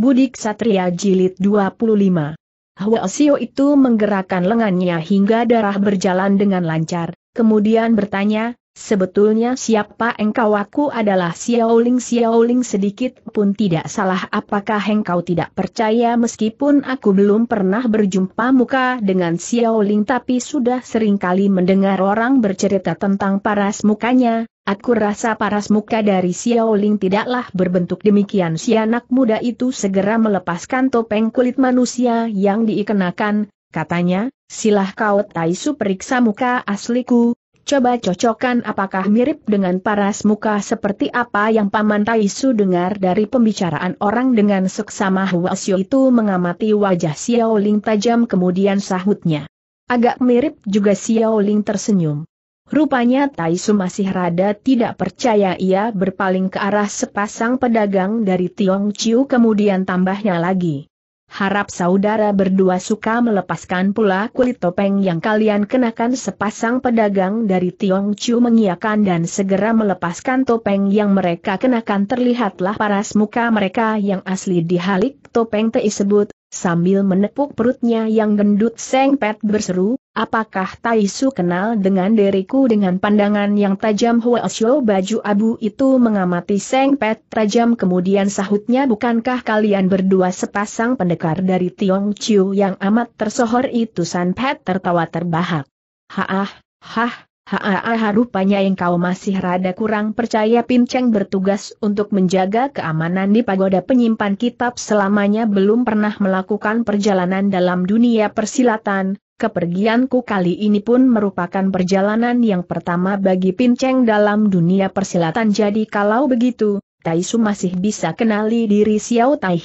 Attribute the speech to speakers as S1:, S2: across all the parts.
S1: Budik Satria Jilid 25. Huasio itu menggerakkan lengannya hingga darah berjalan dengan lancar, kemudian bertanya, Sebetulnya siapa engkau aku adalah Xiaoling Xiaoling sedikit pun tidak salah apakah engkau tidak percaya meskipun aku belum pernah berjumpa muka dengan Xiaoling tapi sudah seringkali mendengar orang bercerita tentang paras mukanya, aku rasa paras muka dari Xiaoling tidaklah berbentuk demikian si anak muda itu segera melepaskan topeng kulit manusia yang dikenakan, katanya, silah kau Taisu periksa muka asliku, Coba cocokkan apakah mirip dengan paras muka seperti apa yang Paman Taisu dengar dari pembicaraan orang dengan seksama Huasyo itu mengamati wajah Xiao Ling tajam kemudian sahutnya. Agak mirip juga Xiao Ling tersenyum. Rupanya Taisu masih rada tidak percaya ia berpaling ke arah sepasang pedagang dari Tiong Chiu kemudian tambahnya lagi. Harap saudara berdua suka melepaskan pula kulit topeng yang kalian kenakan sepasang pedagang dari Tiong Chu mengiakan dan segera melepaskan topeng yang mereka kenakan terlihatlah paras muka mereka yang asli dihalik topeng tersebut Sambil menepuk perutnya yang gendut Seng Pet berseru, apakah Tai Su kenal dengan diriku dengan pandangan yang tajam Huasyo baju abu itu mengamati Seng Pet tajam kemudian sahutnya bukankah kalian berdua sepasang pendekar dari Tiong Chiu yang amat tersohor itu San Pet tertawa terbahak. Haah, hah, Haa rupanya yang kau masih rada kurang percaya Pinceng bertugas untuk menjaga keamanan di pagoda penyimpan kitab selamanya belum pernah melakukan perjalanan dalam dunia persilatan, kepergianku kali ini pun merupakan perjalanan yang pertama bagi Pinceng dalam dunia persilatan jadi kalau begitu, Taisu masih bisa kenali diri Xiao Tai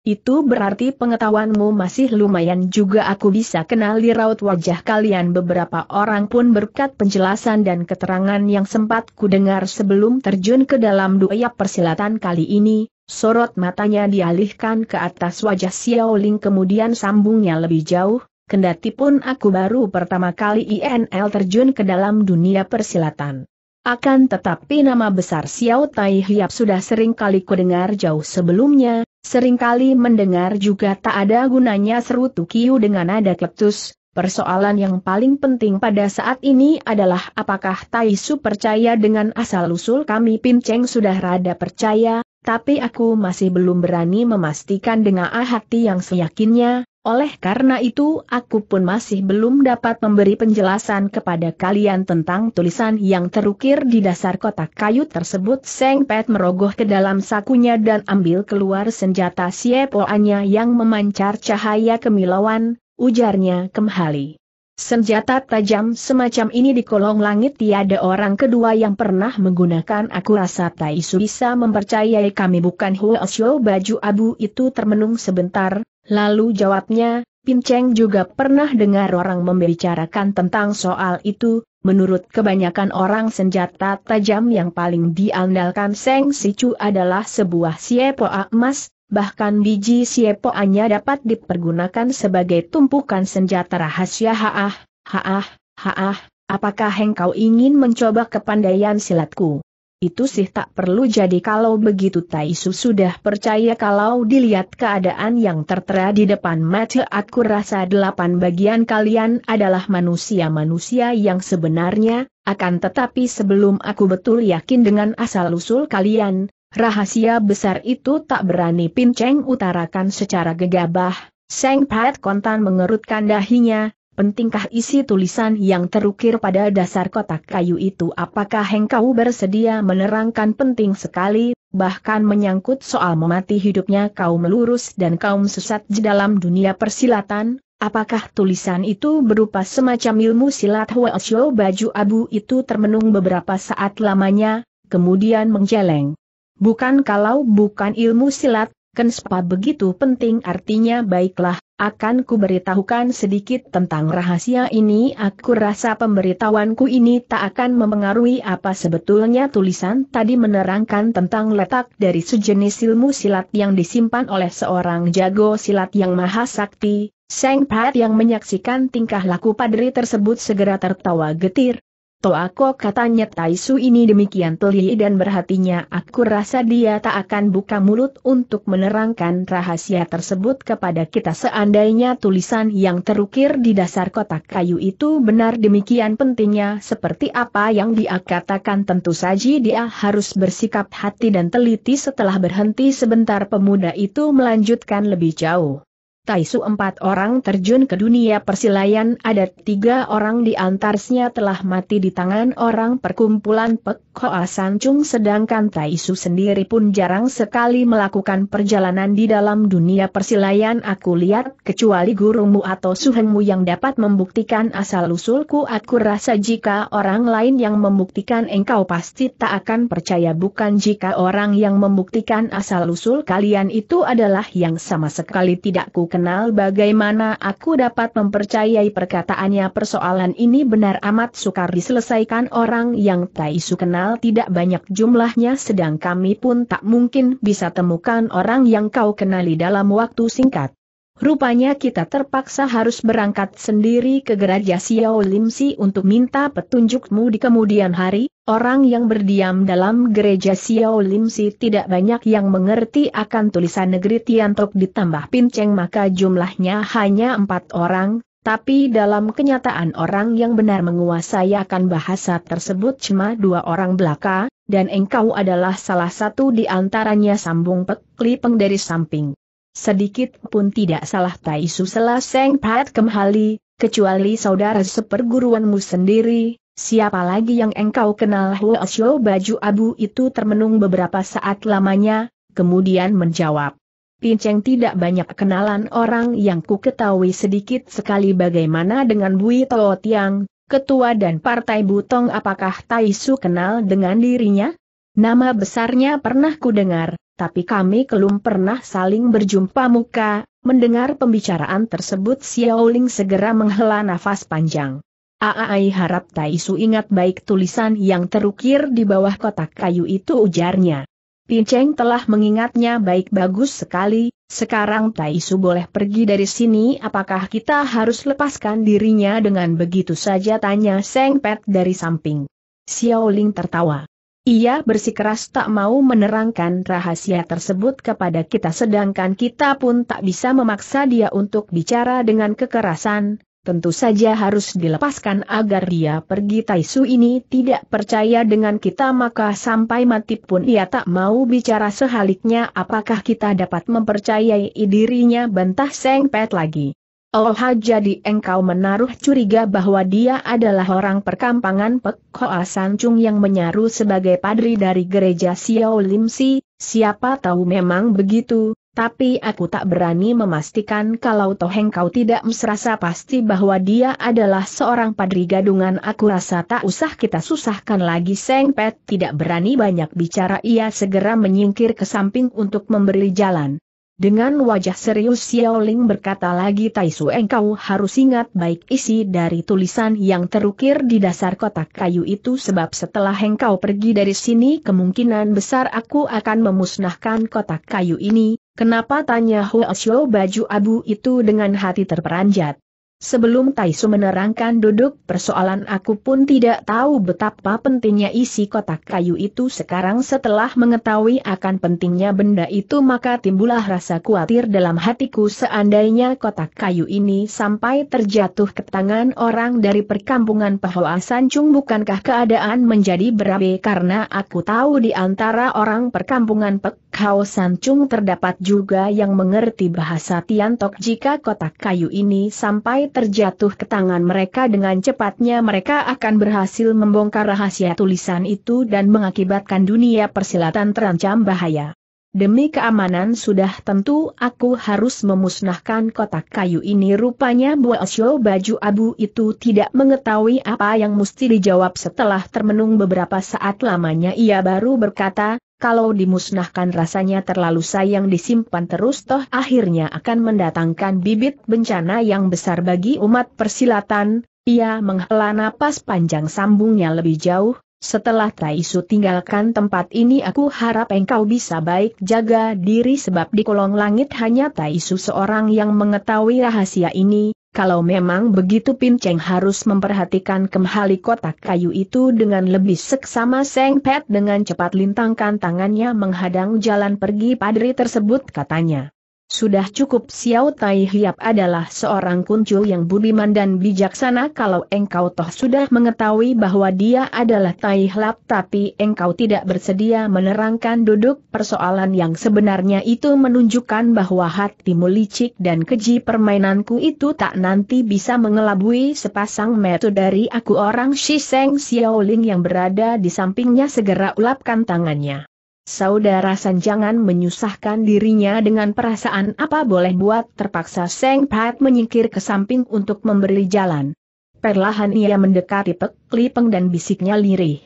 S1: itu berarti pengetahuanmu masih lumayan juga aku bisa kenal di raut wajah kalian beberapa orang pun berkat penjelasan dan keterangan yang sempat kudengar sebelum terjun ke dalam dunia persilatan kali ini, sorot matanya dialihkan ke atas wajah Xiao Ling kemudian sambungnya lebih jauh, kendati pun aku baru pertama kali INL terjun ke dalam dunia persilatan. Akan tetapi nama besar Xiao Tai Hiap sudah sering kali kudengar jauh sebelumnya, Seringkali mendengar juga tak ada gunanya seru Tukiu dengan nada kleptus, persoalan yang paling penting pada saat ini adalah apakah Taisu percaya dengan asal-usul kami Pin Cheng sudah rada percaya, tapi aku masih belum berani memastikan dengan hati yang seyakinnya, oleh karena itu aku pun masih belum dapat memberi penjelasan kepada kalian tentang tulisan yang terukir di dasar kotak kayu tersebut Seng Pet merogoh ke dalam sakunya dan ambil keluar senjata siepoannya yang memancar cahaya kemilauan, ujarnya kembali. Senjata tajam semacam ini di kolong langit tiada orang kedua yang pernah menggunakan aku rasa Taisu bisa mempercayai kami bukan Huo Xiao baju abu itu termenung sebentar, Lalu jawabnya, Pinceng juga pernah dengar orang membicarakan tentang soal itu, menurut kebanyakan orang senjata tajam yang paling diandalkan Seng Sicu adalah sebuah siepoa emas, bahkan biji siepoanya dapat dipergunakan sebagai tumpukan senjata rahasia haah, haah, haah, apakah engkau ingin mencoba kepandaian silatku? Itu sih tak perlu jadi kalau begitu Taisu sudah percaya kalau dilihat keadaan yang tertera di depan mata aku rasa delapan bagian kalian adalah manusia-manusia yang sebenarnya, akan tetapi sebelum aku betul yakin dengan asal-usul kalian, rahasia besar itu tak berani Pinceng utarakan secara gegabah, Seng Pat Kontan mengerutkan dahinya, pentingkah isi tulisan yang terukir pada dasar kotak kayu itu apakah engkau bersedia menerangkan penting sekali, bahkan menyangkut soal memati hidupnya kaum lurus dan kaum sesat di dalam dunia persilatan, apakah tulisan itu berupa semacam ilmu silat Huasyo baju abu itu termenung beberapa saat lamanya, kemudian menjeleng. Bukan kalau bukan ilmu silat, Kenspa begitu penting artinya baiklah, akan ku beritahukan sedikit tentang rahasia ini aku rasa pemberitahuanku ini tak akan mempengaruhi apa sebetulnya tulisan tadi menerangkan tentang letak dari sejenis ilmu silat yang disimpan oleh seorang jago silat yang maha sakti, Seng Pat yang menyaksikan tingkah laku padri tersebut segera tertawa getir, kok katanya Taisu ini demikian teli dan berhatinya aku rasa dia tak akan buka mulut untuk menerangkan rahasia tersebut kepada kita seandainya tulisan yang terukir di dasar kotak kayu itu benar demikian pentingnya seperti apa yang dia katakan tentu saja dia harus bersikap hati dan teliti setelah berhenti sebentar pemuda itu melanjutkan lebih jauh. Taisu empat orang terjun ke dunia persilayan Ada tiga orang di antarsnya telah mati di tangan orang perkumpulan Pek Hoa Sancung sedangkan Taisu sendiri pun jarang sekali melakukan perjalanan di dalam dunia persilayan aku lihat kecuali gurumu atau suhengmu yang dapat membuktikan asal-usulku aku rasa jika orang lain yang membuktikan engkau pasti tak akan percaya bukan jika orang yang membuktikan asal-usul kalian itu adalah yang sama sekali tidak kukenal kenal bagaimana aku dapat mempercayai perkataannya persoalan ini benar amat sukar diselesaikan orang yang tak isu kenal tidak banyak jumlahnya sedang kami pun tak mungkin bisa temukan orang yang kau kenali dalam waktu singkat. Rupanya kita terpaksa harus berangkat sendiri ke Geraja Xiao Limsi untuk minta petunjukmu di kemudian hari, orang yang berdiam dalam Gereja Xiao Limsi tidak banyak yang mengerti akan tulisan negeri Tiantok ditambah Pinceng maka jumlahnya hanya empat orang, tapi dalam kenyataan orang yang benar menguasai akan bahasa tersebut cuma dua orang belaka, dan engkau adalah salah satu di antaranya sambung pekli peng dari samping. Sedikit pun tidak salah Tai Su Selaseng Pat kembali, kecuali saudara seperguruanmu sendiri, siapa lagi yang engkau kenal Hua Xiu baju abu itu termenung beberapa saat lamanya, kemudian menjawab. Pinceng tidak banyak kenalan orang yang ku ketahui sedikit sekali bagaimana dengan Bui Tao Tiang, ketua dan partai Butong apakah Tai Su kenal dengan dirinya? Nama besarnya pernah ku dengar, tapi kami belum pernah saling berjumpa muka, mendengar pembicaraan tersebut Xiao Ling segera menghela nafas panjang. Aai harap Tai Su ingat baik tulisan yang terukir di bawah kotak kayu itu ujarnya. Cheng telah mengingatnya baik bagus sekali, sekarang Tai Su boleh pergi dari sini apakah kita harus lepaskan dirinya dengan begitu saja tanya Seng Pet dari samping. Xiao Ling tertawa. Ia bersikeras tak mau menerangkan rahasia tersebut kepada kita sedangkan kita pun tak bisa memaksa dia untuk bicara dengan kekerasan, tentu saja harus dilepaskan agar dia pergi Taisu ini tidak percaya dengan kita maka sampai mati pun ia tak mau bicara sehaliknya apakah kita dapat mempercayai dirinya bantah sengpet lagi. Oh jadi engkau menaruh curiga bahwa dia adalah orang perkampangan Pek Hoa Sancung yang menyaru sebagai padri dari gereja Xiao Lim Si, siapa tahu memang begitu, tapi aku tak berani memastikan kalau toh engkau tidak merasa pasti bahwa dia adalah seorang padri gadungan aku rasa tak usah kita susahkan lagi Seng Pet tidak berani banyak bicara ia segera menyingkir ke samping untuk memberi jalan. Dengan wajah serius Xiao Ling berkata lagi Tai Su engkau harus ingat baik isi dari tulisan yang terukir di dasar kotak kayu itu sebab setelah engkau pergi dari sini kemungkinan besar aku akan memusnahkan kotak kayu ini, kenapa tanya Huo Xiao baju abu itu dengan hati terperanjat. Sebelum Taisu menerangkan duduk persoalan aku pun tidak tahu betapa pentingnya isi kotak kayu itu sekarang setelah mengetahui akan pentingnya benda itu maka timbullah rasa khawatir dalam hatiku seandainya kotak kayu ini sampai terjatuh ke tangan orang dari perkampungan Pahoa Sancung bukankah keadaan menjadi berabe karena aku tahu di antara orang perkampungan Pahoa Sancung terdapat juga yang mengerti bahasa Tiantok jika kotak kayu ini sampai terjatuh ke tangan mereka dengan cepatnya mereka akan berhasil membongkar rahasia tulisan itu dan mengakibatkan dunia persilatan terancam bahaya. Demi keamanan sudah tentu aku harus memusnahkan kotak kayu ini rupanya Boasio baju abu itu tidak mengetahui apa yang mesti dijawab setelah termenung beberapa saat lamanya ia baru berkata, kalau dimusnahkan rasanya terlalu sayang disimpan terus toh akhirnya akan mendatangkan bibit bencana yang besar bagi umat persilatan, ia menghela napas panjang sambungnya lebih jauh, setelah Taisu tinggalkan tempat ini aku harap engkau bisa baik jaga diri sebab di kolong langit hanya Taisu seorang yang mengetahui rahasia ini, kalau memang begitu Pinceng harus memperhatikan kembali kotak kayu itu dengan lebih seksama Seng Pet dengan cepat lintangkan tangannya menghadang jalan pergi padri tersebut katanya. Sudah cukup Xiao Tai Hiap adalah seorang kuncu yang budiman dan bijaksana kalau engkau toh sudah mengetahui bahwa dia adalah Tai Hiap tapi engkau tidak bersedia menerangkan duduk persoalan yang sebenarnya itu menunjukkan bahwa hatimu licik dan keji permainanku itu tak nanti bisa mengelabui sepasang metu dari aku orang Shiseng Xiaoling yang berada di sampingnya segera ulapkan tangannya. Saudara Sanjangan menyusahkan dirinya dengan perasaan apa boleh buat terpaksa Seng Pat menyingkir ke samping untuk memberi jalan. Perlahan ia mendekati Pek Lipeng dan bisiknya lirih.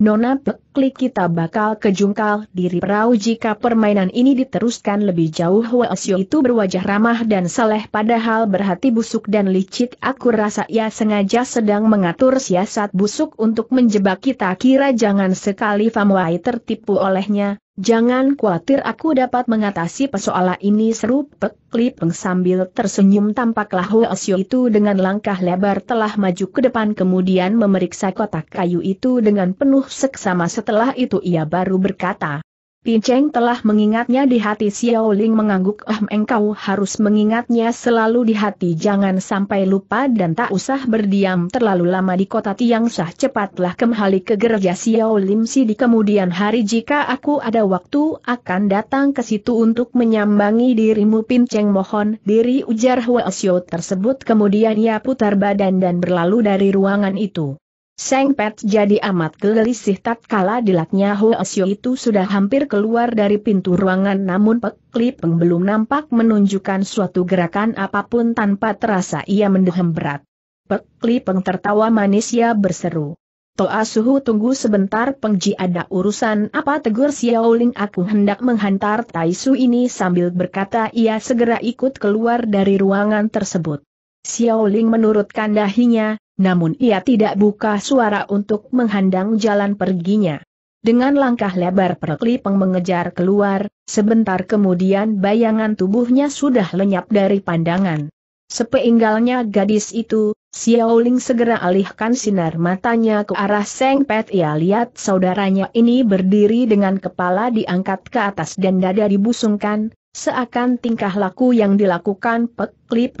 S1: Nona Pekli kita bakal kejungkal diri perahu jika permainan ini diteruskan lebih jauh Hoesyo itu berwajah ramah dan saleh padahal berhati busuk dan licik aku rasa ia sengaja sedang mengatur siasat busuk untuk menjebak kita kira jangan sekali Famwai tertipu olehnya, Jangan khawatir aku dapat mengatasi persoalan ini seru peklip Peng sambil tersenyum tampaklah Hoesio itu dengan langkah lebar telah maju ke depan kemudian memeriksa kotak kayu itu dengan penuh seksama setelah itu ia baru berkata, Pinceng telah mengingatnya di hati Xiao Ling mengangguk Ah, engkau harus mengingatnya selalu di hati jangan sampai lupa dan tak usah berdiam terlalu lama di kota Tiang Sah cepatlah kembali ke gereja Xiao Lim si di kemudian hari jika aku ada waktu akan datang ke situ untuk menyambangi dirimu Pinceng mohon diri ujar Hua Xiao tersebut kemudian ia putar badan dan berlalu dari ruangan itu. Seng Pet jadi amat gelisih tatkala dilaknya Ho Sio itu sudah hampir keluar dari pintu ruangan namun Pek Li Peng belum nampak menunjukkan suatu gerakan apapun tanpa terasa ia mendehem berat. Pek Li Peng tertawa manis ia berseru. Toa Suhu tunggu sebentar pengji ada urusan apa tegur Xiaoling aku hendak menghantar Tai ini sambil berkata ia segera ikut keluar dari ruangan tersebut. Xiaoling menurutkan dahinya, namun ia tidak buka suara untuk menghandang jalan perginya. Dengan langkah lebar Perklipeng mengejar keluar, sebentar kemudian bayangan tubuhnya sudah lenyap dari pandangan. Sepeinggalnya gadis itu, Xiao Ling segera alihkan sinar matanya ke arah Seng Pet. Ia lihat saudaranya ini berdiri dengan kepala diangkat ke atas dan dada dibusungkan, seakan tingkah laku yang dilakukan Pek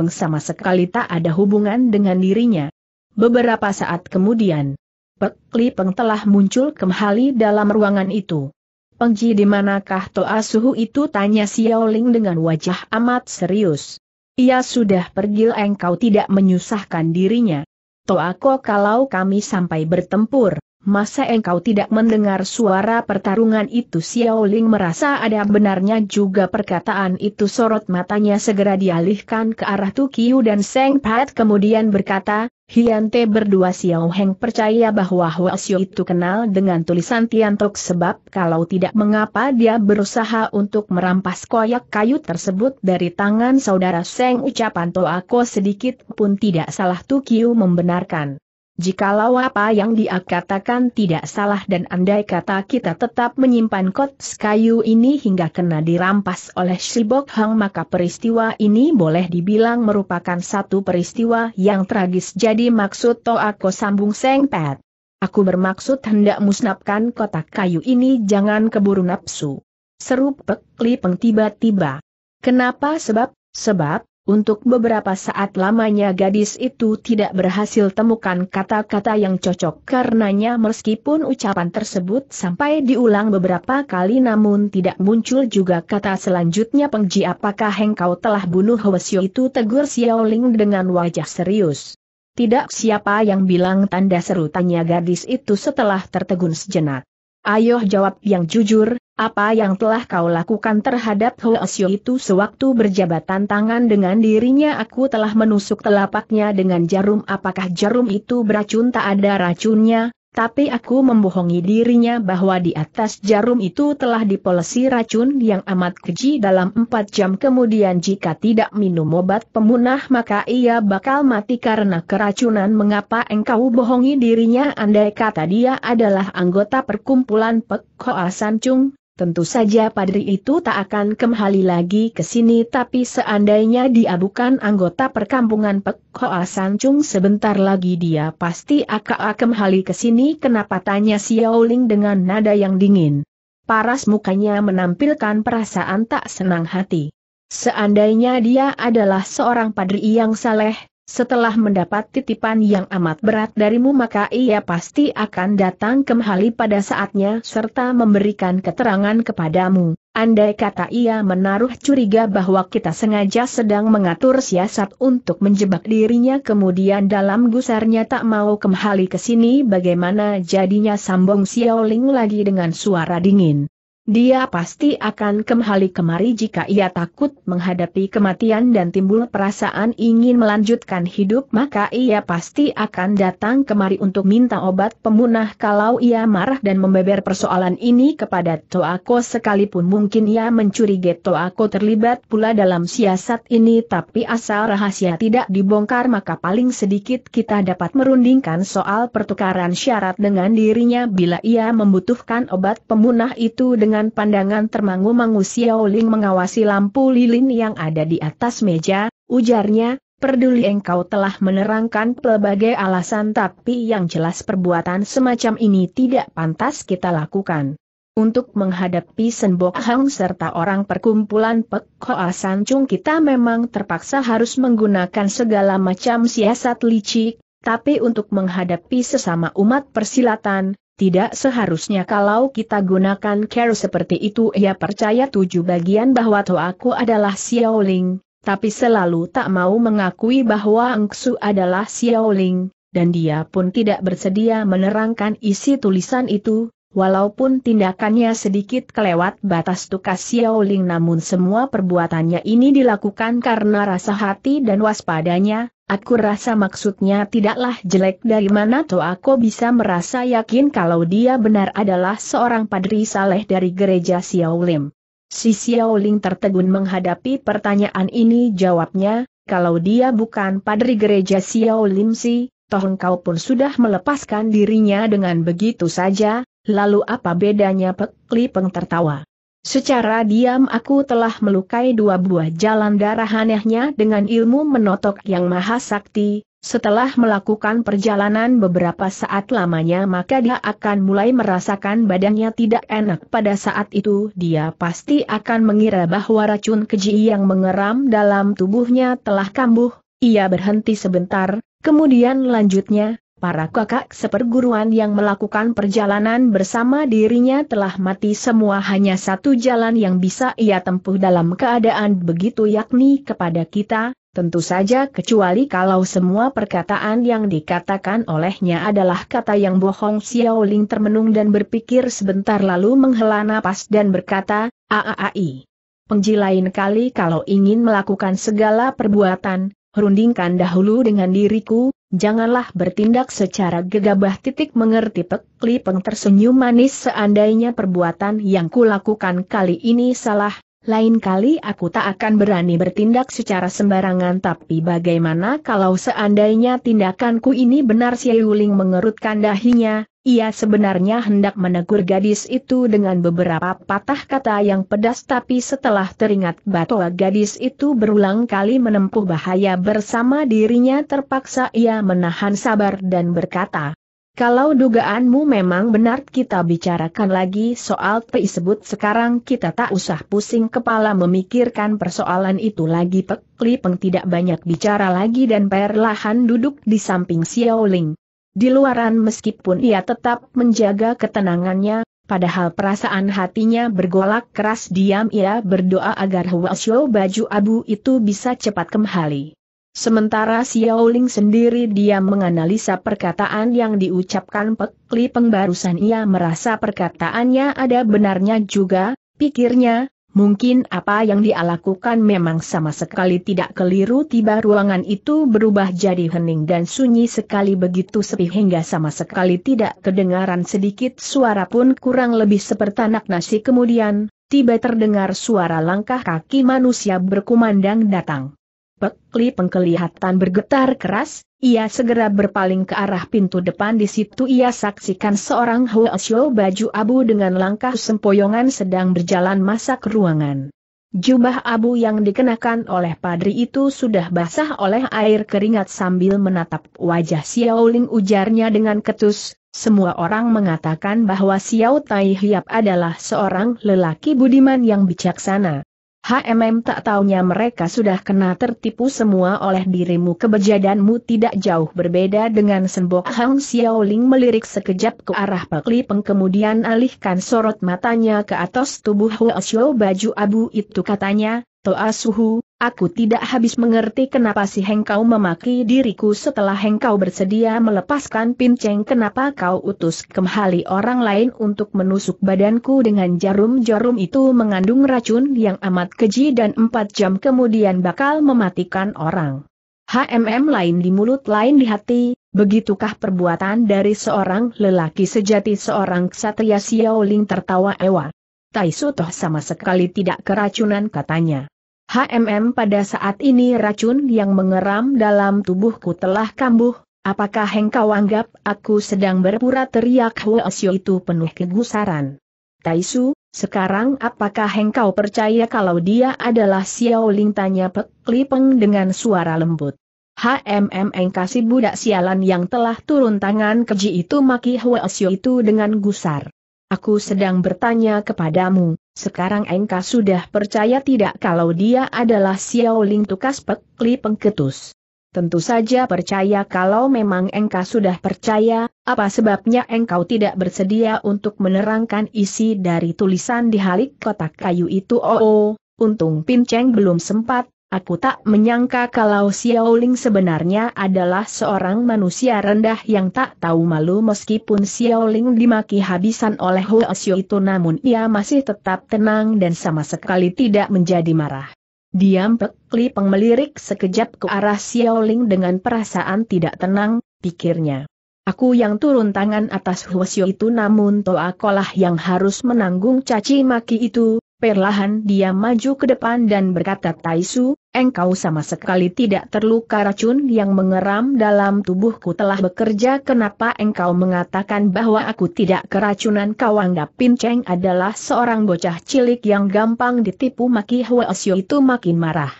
S1: sama sekali tak ada hubungan dengan dirinya. Beberapa saat kemudian, Pek pengtelah telah muncul kembali dalam ruangan itu. Pengji di manakah Toa Suhu itu tanya Xiao Ling dengan wajah amat serius. Ia sudah pergi engkau tidak menyusahkan dirinya. Toa kok kalau kami sampai bertempur, Masa engkau tidak mendengar suara pertarungan itu Xiao Ling merasa ada benarnya juga perkataan itu sorot matanya segera dialihkan ke arah Tukiu dan Seng Pat kemudian berkata, Hiante berdua Xiao Heng percaya bahwa Hua Xiu itu kenal dengan tulisan Tiantok sebab kalau tidak mengapa dia berusaha untuk merampas koyak kayu tersebut dari tangan saudara Seng ucapan Toako sedikit pun tidak salah Tukiu membenarkan. Jikalau apa yang dia katakan tidak salah dan andai kata kita tetap menyimpan kots kayu ini hingga kena dirampas oleh Shibok Hang maka peristiwa ini boleh dibilang merupakan satu peristiwa yang tragis jadi maksud Toako sambung sengpet. Aku bermaksud hendak musnapkan kotak kayu ini jangan keburu nafsu. Seru Pek Li Peng tiba-tiba. Kenapa sebab? Sebab, untuk beberapa saat lamanya gadis itu tidak berhasil temukan kata-kata yang cocok karenanya meskipun ucapan tersebut sampai diulang beberapa kali namun tidak muncul juga kata selanjutnya pengji apakah engkau telah bunuh Hwasyo itu tegur Xiaoling dengan wajah serius. Tidak siapa yang bilang tanda seru tanya gadis itu setelah tertegun sejenak. Ayo jawab yang jujur, apa yang telah kau lakukan terhadap Hoesyo itu sewaktu berjabatan tangan dengan dirinya aku telah menusuk telapaknya dengan jarum apakah jarum itu beracun tak ada racunnya, tapi aku membohongi dirinya bahwa di atas jarum itu telah dipolesi racun yang amat keji dalam empat jam kemudian jika tidak minum obat pemunah maka ia bakal mati karena keracunan mengapa engkau bohongi dirinya andai kata dia adalah anggota perkumpulan Pek Hoa Sancung, Tentu saja padri itu tak akan kembali lagi ke sini tapi seandainya dia bukan anggota perkampungan Pek Hoa Sancung sebentar lagi dia pasti akan kembali ke sini kenapa tanya Ling dengan nada yang dingin. Paras mukanya menampilkan perasaan tak senang hati. Seandainya dia adalah seorang padri yang saleh, setelah mendapat titipan yang amat berat darimu maka ia pasti akan datang kembali pada saatnya serta memberikan keterangan kepadamu. Andai kata ia menaruh curiga bahwa kita sengaja sedang mengatur siasat untuk menjebak dirinya kemudian dalam gusarnya tak mau kembali ke sini bagaimana jadinya sambong Xiaoling lagi dengan suara dingin. Dia pasti akan kembali kemari jika ia takut menghadapi kematian dan timbul perasaan ingin melanjutkan hidup maka ia pasti akan datang kemari untuk minta obat pemunah kalau ia marah dan membeber persoalan ini kepada Toako sekalipun mungkin ia mencurigai Toako terlibat pula dalam siasat ini tapi asal rahasia tidak dibongkar maka paling sedikit kita dapat merundingkan soal pertukaran syarat dengan dirinya bila ia membutuhkan obat pemunah itu dengan dengan pandangan termangu-mangu Xiao Ling mengawasi lampu lilin yang ada di atas meja, ujarnya, Peduli engkau telah menerangkan pelbagai alasan tapi yang jelas perbuatan semacam ini tidak pantas kita lakukan. Untuk menghadapi Senbok Hang serta orang perkumpulan Pek Hoa Chung kita memang terpaksa harus menggunakan segala macam siasat licik, tapi untuk menghadapi sesama umat persilatan, tidak seharusnya kalau kita gunakan care seperti itu ia percaya tujuh bagian bahwa aku adalah Xiaoling, tapi selalu tak mau mengakui bahwa Engsu adalah Xiaoling, dan dia pun tidak bersedia menerangkan isi tulisan itu, Walaupun tindakannya sedikit kelewat batas tukas Xiaoling namun semua perbuatannya ini dilakukan karena rasa hati dan waspadanya, aku rasa maksudnya tidaklah jelek dari mana toh aku bisa merasa yakin kalau dia benar adalah seorang padri saleh dari gereja Xiaoling. Si Xiaoling tertegun menghadapi pertanyaan ini jawabnya, kalau dia bukan padri gereja Xiaoling sih, toh engkau pun sudah melepaskan dirinya dengan begitu saja, lalu apa bedanya Pek Lipeng tertawa. Secara diam aku telah melukai dua buah jalan darah anehnya dengan ilmu menotok yang maha sakti, setelah melakukan perjalanan beberapa saat lamanya maka dia akan mulai merasakan badannya tidak enak pada saat itu dia pasti akan mengira bahwa racun keji yang mengeram dalam tubuhnya telah kambuh, ia berhenti sebentar, Kemudian lanjutnya, para kakak seperguruan yang melakukan perjalanan bersama dirinya telah mati semua hanya satu jalan yang bisa ia tempuh dalam keadaan begitu yakni kepada kita, tentu saja kecuali kalau semua perkataan yang dikatakan olehnya adalah kata yang bohong Xiao Ling termenung dan berpikir sebentar lalu menghela napas dan berkata, Aaai. pengjilain kali kalau ingin melakukan segala perbuatan, Rundingkan dahulu dengan diriku, janganlah bertindak secara gegabah titik mengerti pekli Lipeng tersenyum manis seandainya perbuatan yang kulakukan kali ini salah, lain kali aku tak akan berani bertindak secara sembarangan tapi bagaimana kalau seandainya tindakanku ini benar si Yuling mengerutkan dahinya, ia sebenarnya hendak menegur gadis itu dengan beberapa patah kata yang pedas tapi setelah teringat bahwa gadis itu berulang kali menempuh bahaya bersama dirinya terpaksa ia menahan sabar dan berkata, kalau dugaanmu memang benar kita bicarakan lagi soal tersebut sekarang kita tak usah pusing kepala memikirkan persoalan itu lagi Pek Li Peng tidak banyak bicara lagi dan perlahan duduk di samping Xiao Ling. Di luaran meskipun ia tetap menjaga ketenangannya, padahal perasaan hatinya bergolak keras diam ia berdoa agar Hua Xiao baju abu itu bisa cepat kembali. Sementara Xiao Ling sendiri dia menganalisa perkataan yang diucapkan Pek Li Peng barusan ia merasa perkataannya ada benarnya juga, pikirnya, Mungkin apa yang dia lakukan memang sama sekali tidak keliru tiba ruangan itu berubah jadi hening dan sunyi sekali begitu sepi hingga sama sekali tidak kedengaran sedikit suara pun kurang lebih seperti anak nasi kemudian, tiba terdengar suara langkah kaki manusia berkumandang datang. Pekli pengkelihatan bergetar keras, ia segera berpaling ke arah pintu depan di situ ia saksikan seorang Xiao baju abu dengan langkah sempoyongan sedang berjalan masak ruangan. Jubah abu yang dikenakan oleh padri itu sudah basah oleh air keringat sambil menatap wajah Xiao Ling, ujarnya dengan ketus, semua orang mengatakan bahwa Xiao Tai Hiap adalah seorang lelaki budiman yang bijaksana. HMM tak taunya mereka sudah kena tertipu semua oleh dirimu kebejadanmu tidak jauh berbeda dengan Sembok Hang Xiaoling melirik sekejap ke arah Pak Peng kemudian alihkan sorot matanya ke atas tubuh Huo Xiao baju abu itu katanya, Toa Suhu, Aku tidak habis mengerti kenapa si Hengkau memaki diriku setelah Hengkau bersedia melepaskan pinceng kenapa kau utus kembali orang lain untuk menusuk badanku dengan jarum-jarum itu mengandung racun yang amat keji dan empat jam kemudian bakal mematikan orang. HMM lain di mulut lain di hati, begitukah perbuatan dari seorang lelaki sejati seorang ksatria Xiaoling tertawa ewa. Tai toh sama sekali tidak keracunan katanya. HMM pada saat ini racun yang mengeram dalam tubuhku telah kambuh, apakah engkau anggap aku sedang berpura teriak Xiu itu penuh kegusaran. Taisu, sekarang apakah engkau percaya kalau dia adalah Xiao Ling tanya Pek Lipeng dengan suara lembut. HMM engkasi budak sialan yang telah turun tangan keji itu maki Xiu itu dengan gusar. Aku sedang bertanya kepadamu, sekarang engkau sudah percaya tidak kalau dia adalah Xiao Ling Tukas Pekli Pengketus. Tentu saja percaya kalau memang engkau sudah percaya, apa sebabnya engkau tidak bersedia untuk menerangkan isi dari tulisan di halik kotak kayu itu oh, oh untung Pinceng belum sempat Aku tak menyangka kalau Xiao Ling sebenarnya adalah seorang manusia rendah yang tak tahu malu meskipun Xiao Ling dimaki habisan oleh Xiu itu namun ia masih tetap tenang dan sama sekali tidak menjadi marah. Diam Pek Peng melirik sekejap ke arah Xiao Ling dengan perasaan tidak tenang, pikirnya. Aku yang turun tangan atas Xiu itu namun Toakolah yang harus menanggung caci maki itu, Perlahan dia maju ke depan dan berkata Taisu, engkau sama sekali tidak terluka racun yang mengeram dalam tubuhku telah bekerja kenapa engkau mengatakan bahwa aku tidak keracunan kau anggap Pinceng adalah seorang bocah cilik yang gampang ditipu maki Hwasyo itu makin marah.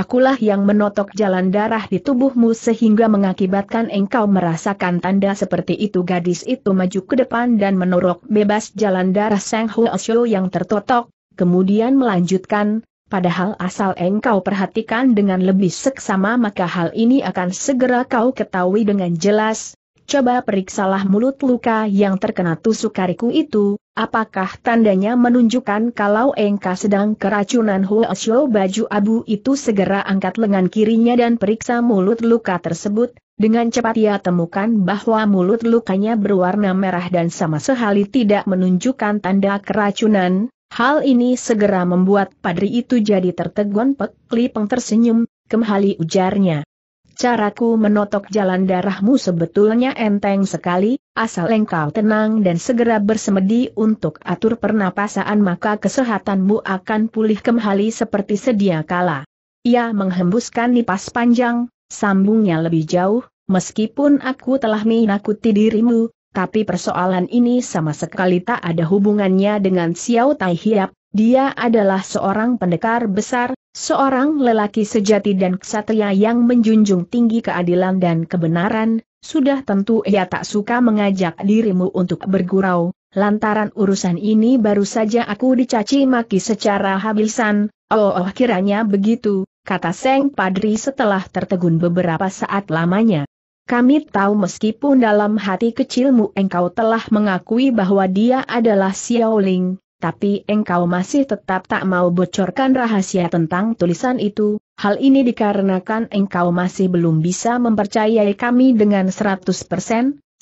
S1: Akulah yang menotok jalan darah di tubuhmu sehingga mengakibatkan engkau merasakan tanda seperti itu gadis itu maju ke depan dan menorok bebas jalan darah Sang Hwasyo yang tertotok, kemudian melanjutkan, padahal asal engkau perhatikan dengan lebih seksama maka hal ini akan segera kau ketahui dengan jelas, coba periksalah mulut luka yang terkena tusuk kariku itu, apakah tandanya menunjukkan kalau engkau sedang keracunan Huasyo baju abu itu segera angkat lengan kirinya dan periksa mulut luka tersebut, dengan cepat ia temukan bahwa mulut lukanya berwarna merah dan sama sekali tidak menunjukkan tanda keracunan, Hal ini segera membuat padri itu jadi tertegun pek, Lipeng tersenyum, kemhali ujarnya. Caraku menotok jalan darahmu sebetulnya enteng sekali, asal engkau tenang dan segera bersemedi untuk atur pernapasan maka kesehatanmu akan pulih kemhali seperti sedia kala. Ia menghembuskan nipas panjang, sambungnya lebih jauh, meskipun aku telah menakuti dirimu, tapi persoalan ini sama sekali tak ada hubungannya dengan Xiao Tai Hiap, dia adalah seorang pendekar besar, seorang lelaki sejati dan ksatria yang menjunjung tinggi keadilan dan kebenaran, sudah tentu ia tak suka mengajak dirimu untuk bergurau, lantaran urusan ini baru saja aku dicaci maki secara habisan, oh, oh kiranya begitu, kata Seng Padri setelah tertegun beberapa saat lamanya. Kami tahu meskipun dalam hati kecilmu engkau telah mengakui bahwa dia adalah Xiaoling, tapi engkau masih tetap tak mau bocorkan rahasia tentang tulisan itu, hal ini dikarenakan engkau masih belum bisa mempercayai kami dengan 100%,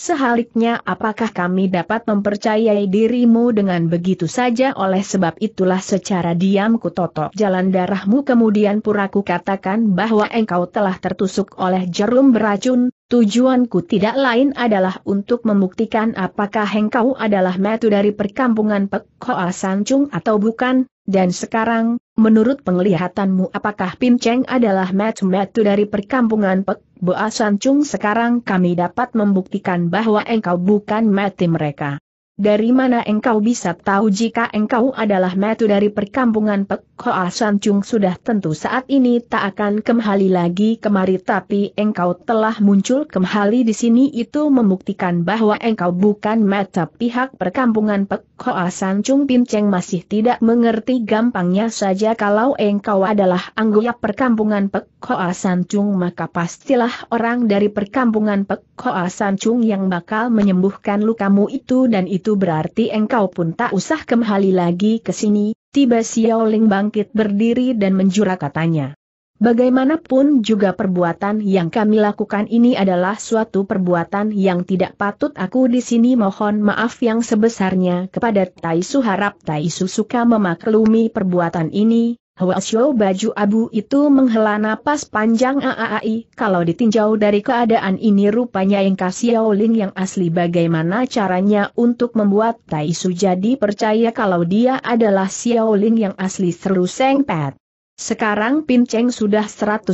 S1: Sehaliknya apakah kami dapat mempercayai dirimu dengan begitu saja oleh sebab itulah secara diam ku totok jalan darahmu kemudian puraku katakan bahwa engkau telah tertusuk oleh jarum beracun, tujuanku tidak lain adalah untuk membuktikan apakah engkau adalah metu dari perkampungan Pek Hoa Sancung atau bukan, dan sekarang, Menurut penglihatanmu apakah Pinceng adalah metu-metu dari perkampungan Pek Boa Sancung sekarang kami dapat membuktikan bahwa engkau bukan mati mereka dari mana engkau bisa tahu jika engkau adalah metu dari perkampungan Pek Hoa Sancung sudah tentu saat ini tak akan kembali lagi kemari tapi engkau telah muncul kembali di sini itu membuktikan bahwa engkau bukan metu pihak perkampungan Pek Hoa Sancung Pinceng masih tidak mengerti gampangnya saja kalau engkau adalah anggota perkampungan Pek Hoa Sancung maka pastilah orang dari perkampungan Pek Hoa Sancung yang bakal menyembuhkan lukamu itu dan itu itu berarti engkau pun tak usah kembali lagi ke sini, tiba Xiao Ling bangkit berdiri dan menjura katanya. Bagaimanapun juga perbuatan yang kami lakukan ini adalah suatu perbuatan yang tidak patut aku di sini mohon maaf yang sebesarnya kepada Taisu harap Taisu suka memaklumi perbuatan ini, Hwasyo baju abu itu menghela napas panjang AAI, kalau ditinjau dari keadaan ini rupanya yang Xiaoling yang asli bagaimana caranya untuk membuat Tai Su jadi percaya kalau dia adalah Xiaoling yang asli seru Seng Pat. Sekarang Pin Cheng sudah 100%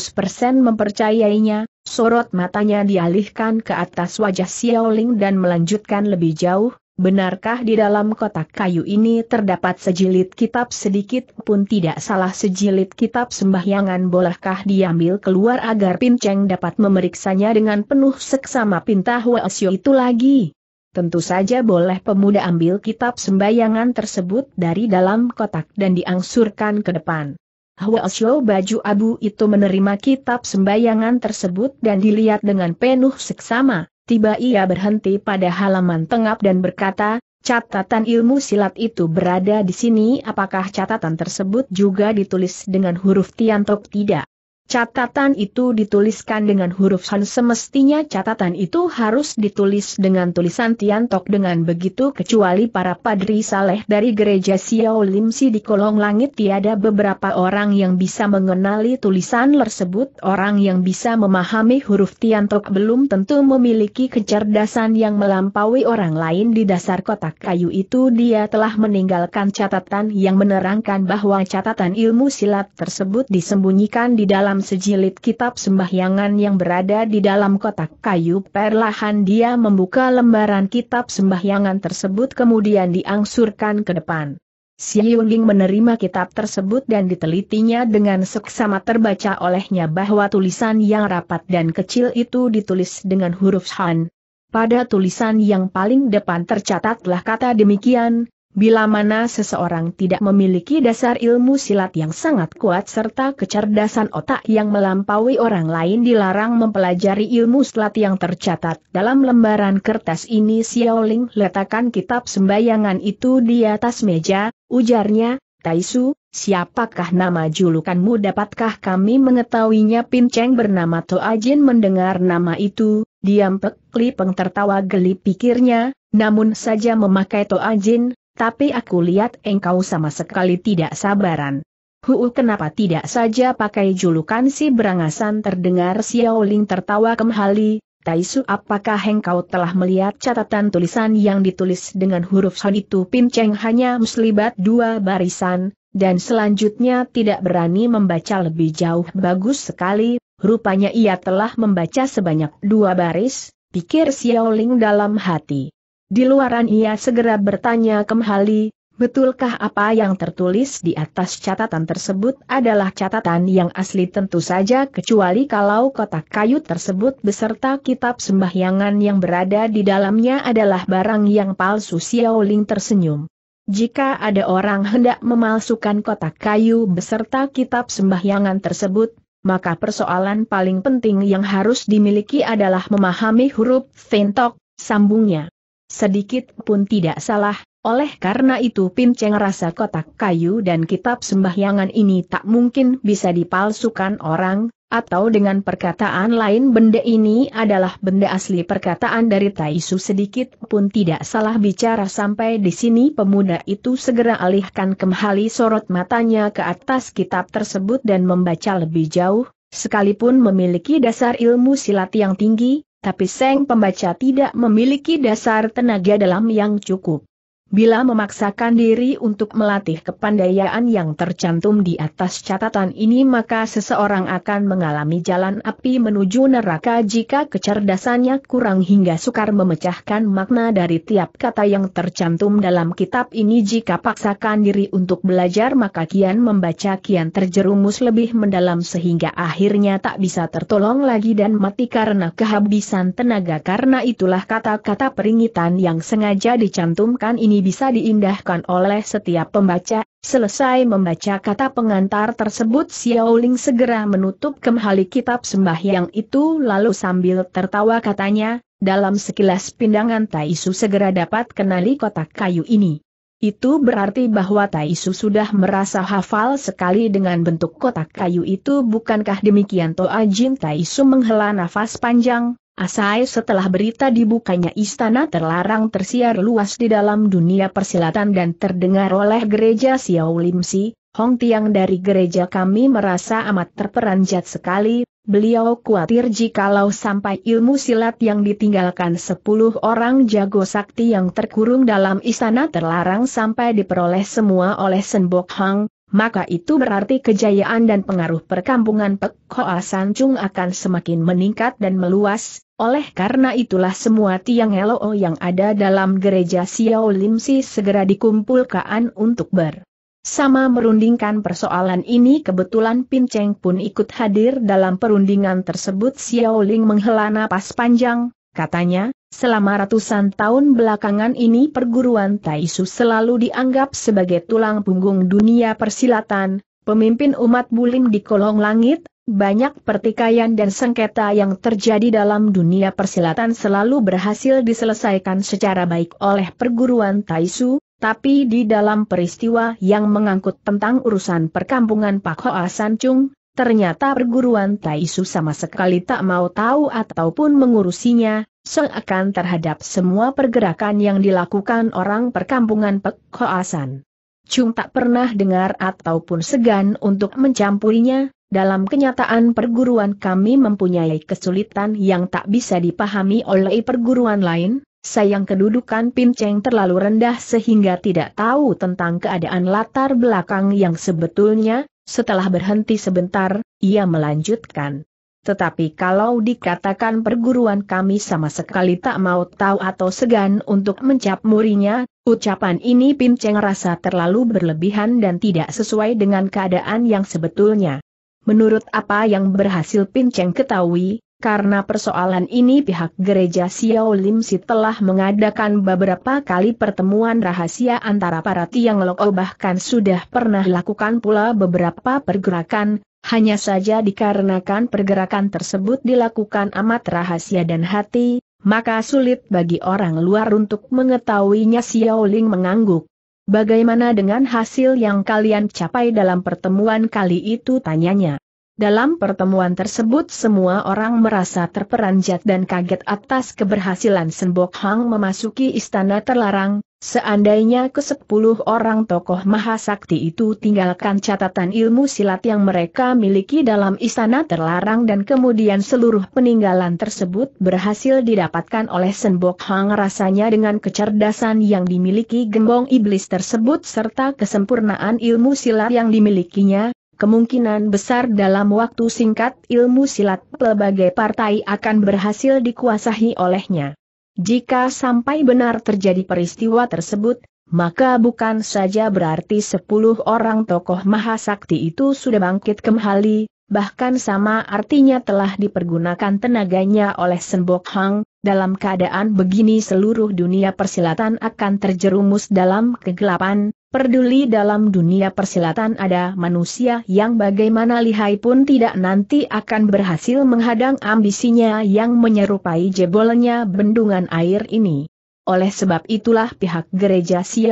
S1: mempercayainya, sorot matanya dialihkan ke atas wajah Xiaoling dan melanjutkan lebih jauh, Benarkah di dalam kotak kayu ini terdapat sejilid kitab sedikit pun tidak salah sejilid kitab sembahyangan bolehkah diambil keluar agar Pinceng dapat memeriksanya dengan penuh seksama pintah Welsio itu lagi? Tentu saja boleh pemuda ambil kitab sembahyangan tersebut dari dalam kotak dan diangsurkan ke depan. Hwasyo baju abu itu menerima kitab sembahyangan tersebut dan dilihat dengan penuh seksama tiba ia berhenti pada halaman tengah dan berkata, catatan ilmu silat itu berada di sini apakah catatan tersebut juga ditulis dengan huruf Tiantok tidak? Catatan itu dituliskan dengan huruf Han semestinya catatan itu harus ditulis dengan tulisan Tiantok dengan begitu kecuali para padri saleh dari gereja Xiao Si di kolong langit tiada beberapa orang yang bisa mengenali tulisan tersebut orang yang bisa memahami huruf Tiantok belum tentu memiliki kecerdasan yang melampaui orang lain di dasar kotak kayu itu dia telah meninggalkan catatan yang menerangkan bahwa catatan ilmu silat tersebut disembunyikan di dalam dalam sejilid kitab sembahyangan yang berada di dalam kotak kayu perlahan dia membuka lembaran kitab sembahyangan tersebut kemudian diangsurkan ke depan. Si Xiaoying menerima kitab tersebut dan ditelitinya dengan seksama terbaca olehnya bahwa tulisan yang rapat dan kecil itu ditulis dengan huruf Han. Pada tulisan yang paling depan tercatatlah kata demikian, Bila mana seseorang tidak memiliki dasar ilmu silat yang sangat kuat serta kecerdasan otak yang melampaui orang lain dilarang mempelajari ilmu silat yang tercatat dalam lembaran kertas ini Xiaoling letakkan kitab sembayangan itu di atas meja, ujarnya, Taisu, siapakah nama julukanmu dapatkah kami mengetahuinya Pin Cheng bernama Toa Jin mendengar nama itu, diam Pek Li Peng tertawa geli pikirnya, namun saja memakai Toa Jin, tapi aku lihat engkau sama sekali tidak sabaran. Huu kenapa tidak saja pakai julukan si berangasan terdengar Xiao Ling tertawa kembali, Taisu apakah engkau telah melihat catatan tulisan yang ditulis dengan huruf son itu Pin Cheng hanya muslibat dua barisan, dan selanjutnya tidak berani membaca lebih jauh bagus sekali, rupanya ia telah membaca sebanyak dua baris, pikir Xiao Ling dalam hati. Di luaran ia segera bertanya kembali, Betulkah apa yang tertulis di atas catatan tersebut adalah catatan yang asli tentu saja kecuali kalau kotak kayu tersebut beserta kitab sembahyangan yang berada di dalamnya adalah barang yang palsu Xiao Ling tersenyum. Jika ada orang hendak memalsukan kotak kayu beserta kitab sembahyangan tersebut, maka persoalan paling penting yang harus dimiliki adalah memahami huruf Fentok, sambungnya. Sedikit pun tidak salah, oleh karena itu pinceng rasa kotak kayu dan kitab sembahyangan ini tak mungkin bisa dipalsukan orang, atau dengan perkataan lain benda ini adalah benda asli perkataan dari Taisu sedikit pun tidak salah bicara sampai di sini pemuda itu segera alihkan kembali sorot matanya ke atas kitab tersebut dan membaca lebih jauh, sekalipun memiliki dasar ilmu silat yang tinggi, tapi Seng Pembaca tidak memiliki dasar tenaga dalam yang cukup. Bila memaksakan diri untuk melatih kepandaian yang tercantum di atas catatan ini maka seseorang akan mengalami jalan api menuju neraka jika kecerdasannya kurang hingga sukar memecahkan makna dari tiap kata yang tercantum dalam kitab ini jika paksakan diri untuk belajar maka kian membaca kian terjerumus lebih mendalam sehingga akhirnya tak bisa tertolong lagi dan mati karena kehabisan tenaga karena itulah kata-kata peringitan yang sengaja dicantumkan ini ini bisa diindahkan oleh setiap pembaca, selesai membaca kata pengantar tersebut Xiao Ling segera menutup kembali kitab sembahyang itu lalu sambil tertawa katanya, dalam sekilas pindangan Taisu segera dapat kenali kotak kayu ini. Itu berarti bahwa Taisu sudah merasa hafal sekali dengan bentuk kotak kayu itu bukankah demikian Toa Jin Taisu menghela nafas panjang, Asai setelah berita dibukanya istana terlarang tersiar luas di dalam dunia persilatan dan terdengar oleh gereja Xiao Si, Hong Tiang dari gereja kami merasa amat terperanjat sekali, beliau khawatir jikalau sampai ilmu silat yang ditinggalkan sepuluh orang jago sakti yang terkurung dalam istana terlarang sampai diperoleh semua oleh Senbok Hang, maka itu berarti kejayaan dan pengaruh perkampungan Pek Hoa Chung akan semakin meningkat dan meluas, oleh karena itulah semua tiang helo yang ada dalam gereja Xiao si segera dikumpulkan untuk ber. Sama merundingkan persoalan ini kebetulan Pin Cheng pun ikut hadir dalam perundingan tersebut Xiao Ling menghela napas panjang, katanya, Selama ratusan tahun belakangan ini perguruan Taishu selalu dianggap sebagai tulang punggung dunia persilatan, pemimpin umat bulim di kolong langit, banyak pertikaian dan sengketa yang terjadi dalam dunia persilatan selalu berhasil diselesaikan secara baik oleh perguruan Taishu. tapi di dalam peristiwa yang mengangkut tentang urusan perkampungan Pak Hoa San Chung, Ternyata perguruan Taisu sama sekali tak mau tahu ataupun mengurusinya, seakan terhadap semua pergerakan yang dilakukan orang perkampungan Pekhoasan. Chung tak pernah dengar ataupun segan untuk mencampurinya, dalam kenyataan perguruan kami mempunyai kesulitan yang tak bisa dipahami oleh perguruan lain, sayang kedudukan Pinceng terlalu rendah sehingga tidak tahu tentang keadaan latar belakang yang sebetulnya, setelah berhenti sebentar, ia melanjutkan. Tetapi kalau dikatakan perguruan kami sama sekali tak mau tahu atau segan untuk mencap murinya, ucapan ini Pinceng rasa terlalu berlebihan dan tidak sesuai dengan keadaan yang sebetulnya. Menurut apa yang berhasil Pinceng ketahui, karena persoalan ini pihak gereja Xiao Lim Si telah mengadakan beberapa kali pertemuan rahasia antara para tiang loko bahkan sudah pernah lakukan pula beberapa pergerakan, hanya saja dikarenakan pergerakan tersebut dilakukan amat rahasia dan hati, maka sulit bagi orang luar untuk mengetahuinya Xiao Ling mengangguk. Bagaimana dengan hasil yang kalian capai dalam pertemuan kali itu tanyanya? Dalam pertemuan tersebut semua orang merasa terperanjat dan kaget atas keberhasilan Senbok Hang memasuki istana terlarang, seandainya ke sepuluh orang tokoh mahasakti itu tinggalkan catatan ilmu silat yang mereka miliki dalam istana terlarang dan kemudian seluruh peninggalan tersebut berhasil didapatkan oleh Senbok Hang rasanya dengan kecerdasan yang dimiliki gembong iblis tersebut serta kesempurnaan ilmu silat yang dimilikinya, Kemungkinan besar dalam waktu singkat ilmu silat pelbagai partai akan berhasil dikuasahi olehnya. Jika sampai benar terjadi peristiwa tersebut, maka bukan saja berarti sepuluh orang tokoh mahasakti itu sudah bangkit kembali, bahkan sama artinya telah dipergunakan tenaganya oleh Senbok Hang, dalam keadaan begini seluruh dunia persilatan akan terjerumus dalam kegelapan, Perduli dalam dunia persilatan ada manusia yang bagaimana lihai pun tidak nanti akan berhasil menghadang ambisinya yang menyerupai jebolnya bendungan air ini. Oleh sebab itulah pihak gereja si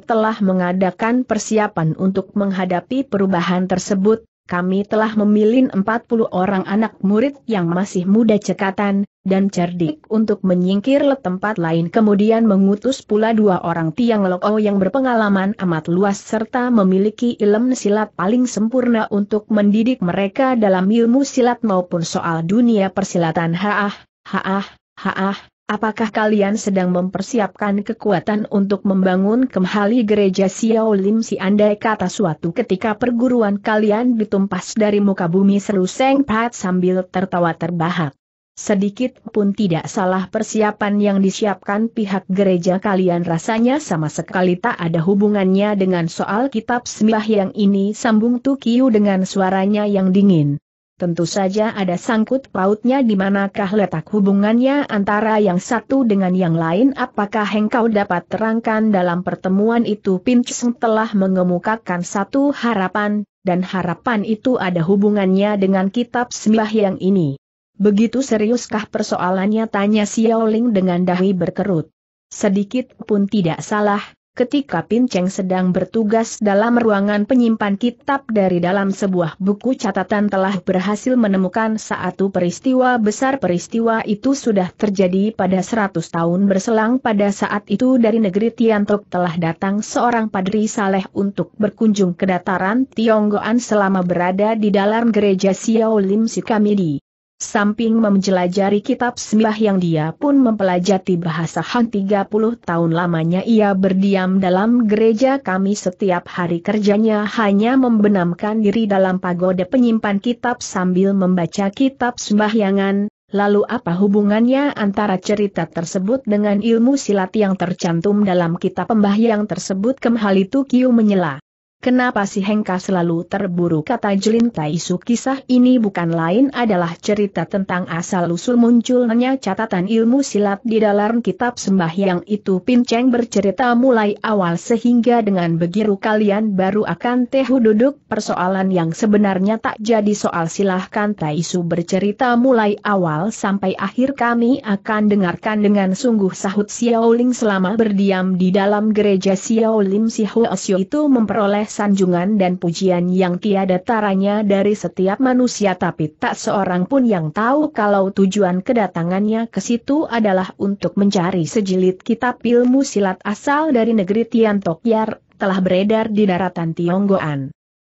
S1: telah mengadakan persiapan untuk menghadapi perubahan tersebut, kami telah memilih 40 orang anak murid yang masih muda cekatan, dan cerdik untuk menyingkir le tempat lain kemudian mengutus pula dua orang tiang loko oh yang berpengalaman amat luas serta memiliki ilmu silat paling sempurna untuk mendidik mereka dalam ilmu silat maupun soal dunia persilatan haah, haah, haah. Apakah kalian sedang mempersiapkan kekuatan untuk membangun kembali gereja Xiao Lim si andai kata suatu ketika perguruan kalian ditumpas dari muka bumi seru Seng Pat sambil tertawa terbahak. Sedikit pun tidak salah persiapan yang disiapkan pihak gereja kalian rasanya sama sekali tak ada hubungannya dengan soal kitab sembah yang ini sambung Tukiu dengan suaranya yang dingin. Tentu saja ada sangkut pautnya di manakah letak hubungannya antara yang satu dengan yang lain apakah engkau dapat terangkan dalam pertemuan itu Pinchung telah mengemukakan satu harapan, dan harapan itu ada hubungannya dengan kitab sembah yang ini. Begitu seriuskah persoalannya tanya Ling dengan dahi berkerut. Sedikit pun tidak salah, ketika Pinceng sedang bertugas dalam ruangan penyimpan kitab dari dalam sebuah buku catatan telah berhasil menemukan satu peristiwa besar peristiwa itu sudah terjadi pada 100 tahun berselang pada saat itu dari negeri Tiantok telah datang seorang padri saleh untuk berkunjung ke dataran Tionggoan selama berada di dalam gereja Xiaolim Sikamidi. Samping menjelajari kitab sembah yang dia pun mempelajari bahasa Han 30 tahun lamanya ia berdiam dalam gereja kami setiap hari kerjanya hanya membenamkan diri dalam pagoda penyimpan kitab sambil membaca kitab sembahyangan, lalu apa hubungannya antara cerita tersebut dengan ilmu silat yang tercantum dalam kitab pembahyang tersebut itu Tukiu menyela. Kenapa si Hengka selalu terburu kata Jelin Taisu kisah ini bukan lain adalah cerita tentang asal-usul munculnya catatan ilmu silat di dalam kitab sembahyang itu Pinceng bercerita mulai awal sehingga dengan begiru kalian baru akan tehu duduk persoalan yang sebenarnya tak jadi soal silahkan Taisu bercerita mulai awal sampai akhir kami akan dengarkan dengan sungguh sahut Xiaoling selama berdiam di dalam gereja Xiaolim si Huo itu memperoleh sanjungan dan pujian yang tiada taranya dari setiap manusia tapi tak seorang pun yang tahu kalau tujuan kedatangannya ke situ adalah untuk mencari sejilid kitab ilmu silat asal dari negeri Tiantokyar, yang telah beredar di daratan Tionggoan.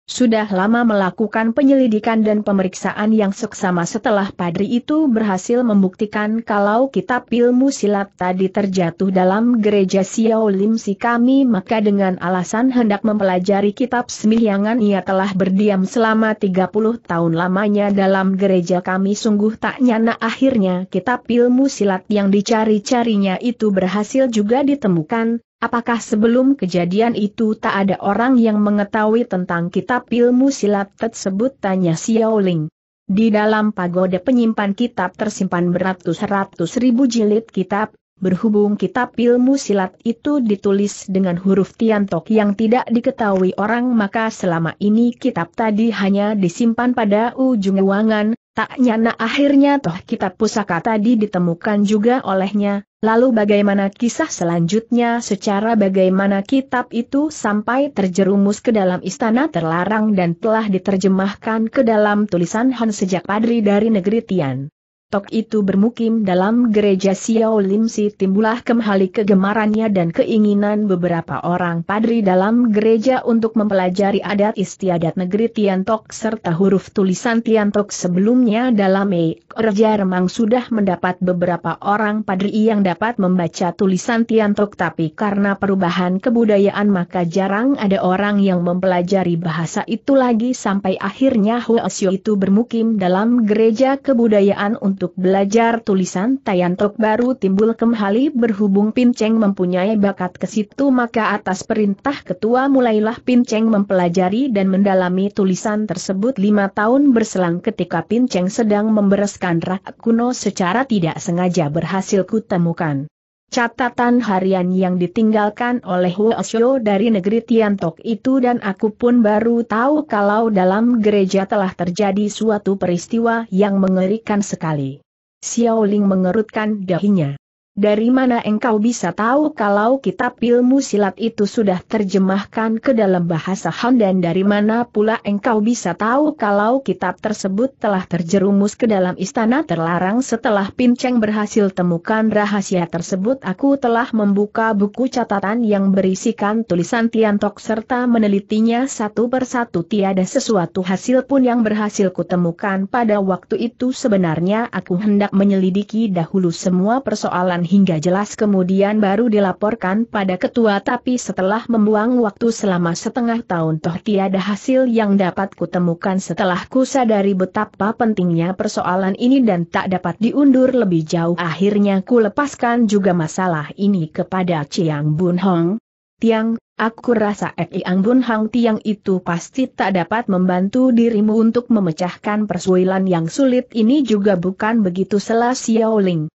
S1: Sudah lama melakukan penyelidikan dan pemeriksaan yang seksama setelah padri itu berhasil membuktikan kalau kitab ilmu silat tadi terjatuh dalam gereja Xiao Lim Si kami maka dengan alasan hendak mempelajari kitab semihyangan ia telah berdiam selama 30 tahun lamanya dalam gereja kami sungguh tak nyana akhirnya kitab ilmu silat yang dicari-carinya itu berhasil juga ditemukan, Apakah sebelum kejadian itu tak ada orang yang mengetahui tentang kitab ilmu silat tersebut tanya Xiao Ling. Di dalam pagoda penyimpan kitab tersimpan beratus-ratus ribu jilid kitab, berhubung kitab ilmu silat itu ditulis dengan huruf Tiantok yang tidak diketahui orang maka selama ini kitab tadi hanya disimpan pada ujung ruangan, tak nyana akhirnya toh kitab pusaka tadi ditemukan juga olehnya, Lalu bagaimana kisah selanjutnya secara bagaimana kitab itu sampai terjerumus ke dalam istana terlarang dan telah diterjemahkan ke dalam tulisan Han sejak padri dari negeri Tian. Tok itu bermukim dalam gereja Xiao Lim Si timbulah kembali kegemarannya dan keinginan beberapa orang padri dalam gereja untuk mempelajari adat istiadat negeri Tiantok serta huruf tulisan Tiantok sebelumnya dalam e kerja remang sudah mendapat beberapa orang padri yang dapat membaca tulisan Tiantok tapi karena perubahan kebudayaan maka jarang ada orang yang mempelajari bahasa itu lagi sampai akhirnya Hua Xiu itu bermukim dalam gereja kebudayaan untuk untuk belajar tulisan Tayantok baru timbul kembali berhubung Pinceng mempunyai bakat ke situ maka atas perintah ketua mulailah Pinceng mempelajari dan mendalami tulisan tersebut lima tahun berselang ketika Pinceng sedang membereskan rak kuno secara tidak sengaja berhasil kutemukan. Catatan harian yang ditinggalkan oleh Huosyo dari negeri Tiantok itu dan aku pun baru tahu kalau dalam gereja telah terjadi suatu peristiwa yang mengerikan sekali. Xiaoling mengerutkan dahinya. Dari mana engkau bisa tahu kalau kitab ilmu silat itu sudah terjemahkan ke dalam bahasa Han dan dari mana pula engkau bisa tahu kalau kitab tersebut telah terjerumus ke dalam istana terlarang setelah Pinceng berhasil temukan rahasia tersebut aku telah membuka buku catatan yang berisikan tulisan Tian Tiantok serta menelitinya satu persatu tiada sesuatu hasil pun yang berhasil kutemukan pada waktu itu sebenarnya aku hendak menyelidiki dahulu semua persoalan hingga jelas kemudian baru dilaporkan pada ketua tapi setelah membuang waktu selama setengah tahun toh tiada hasil yang dapat kutemukan setelah ku sadari betapa pentingnya persoalan ini dan tak dapat diundur lebih jauh akhirnya ku lepaskan juga masalah ini kepada Chiang Bun Hong. Tiang, aku rasa Eiang Bun Hong Tiang itu pasti tak dapat membantu dirimu untuk memecahkan persoalan yang sulit ini juga bukan begitu selah Xiaoling.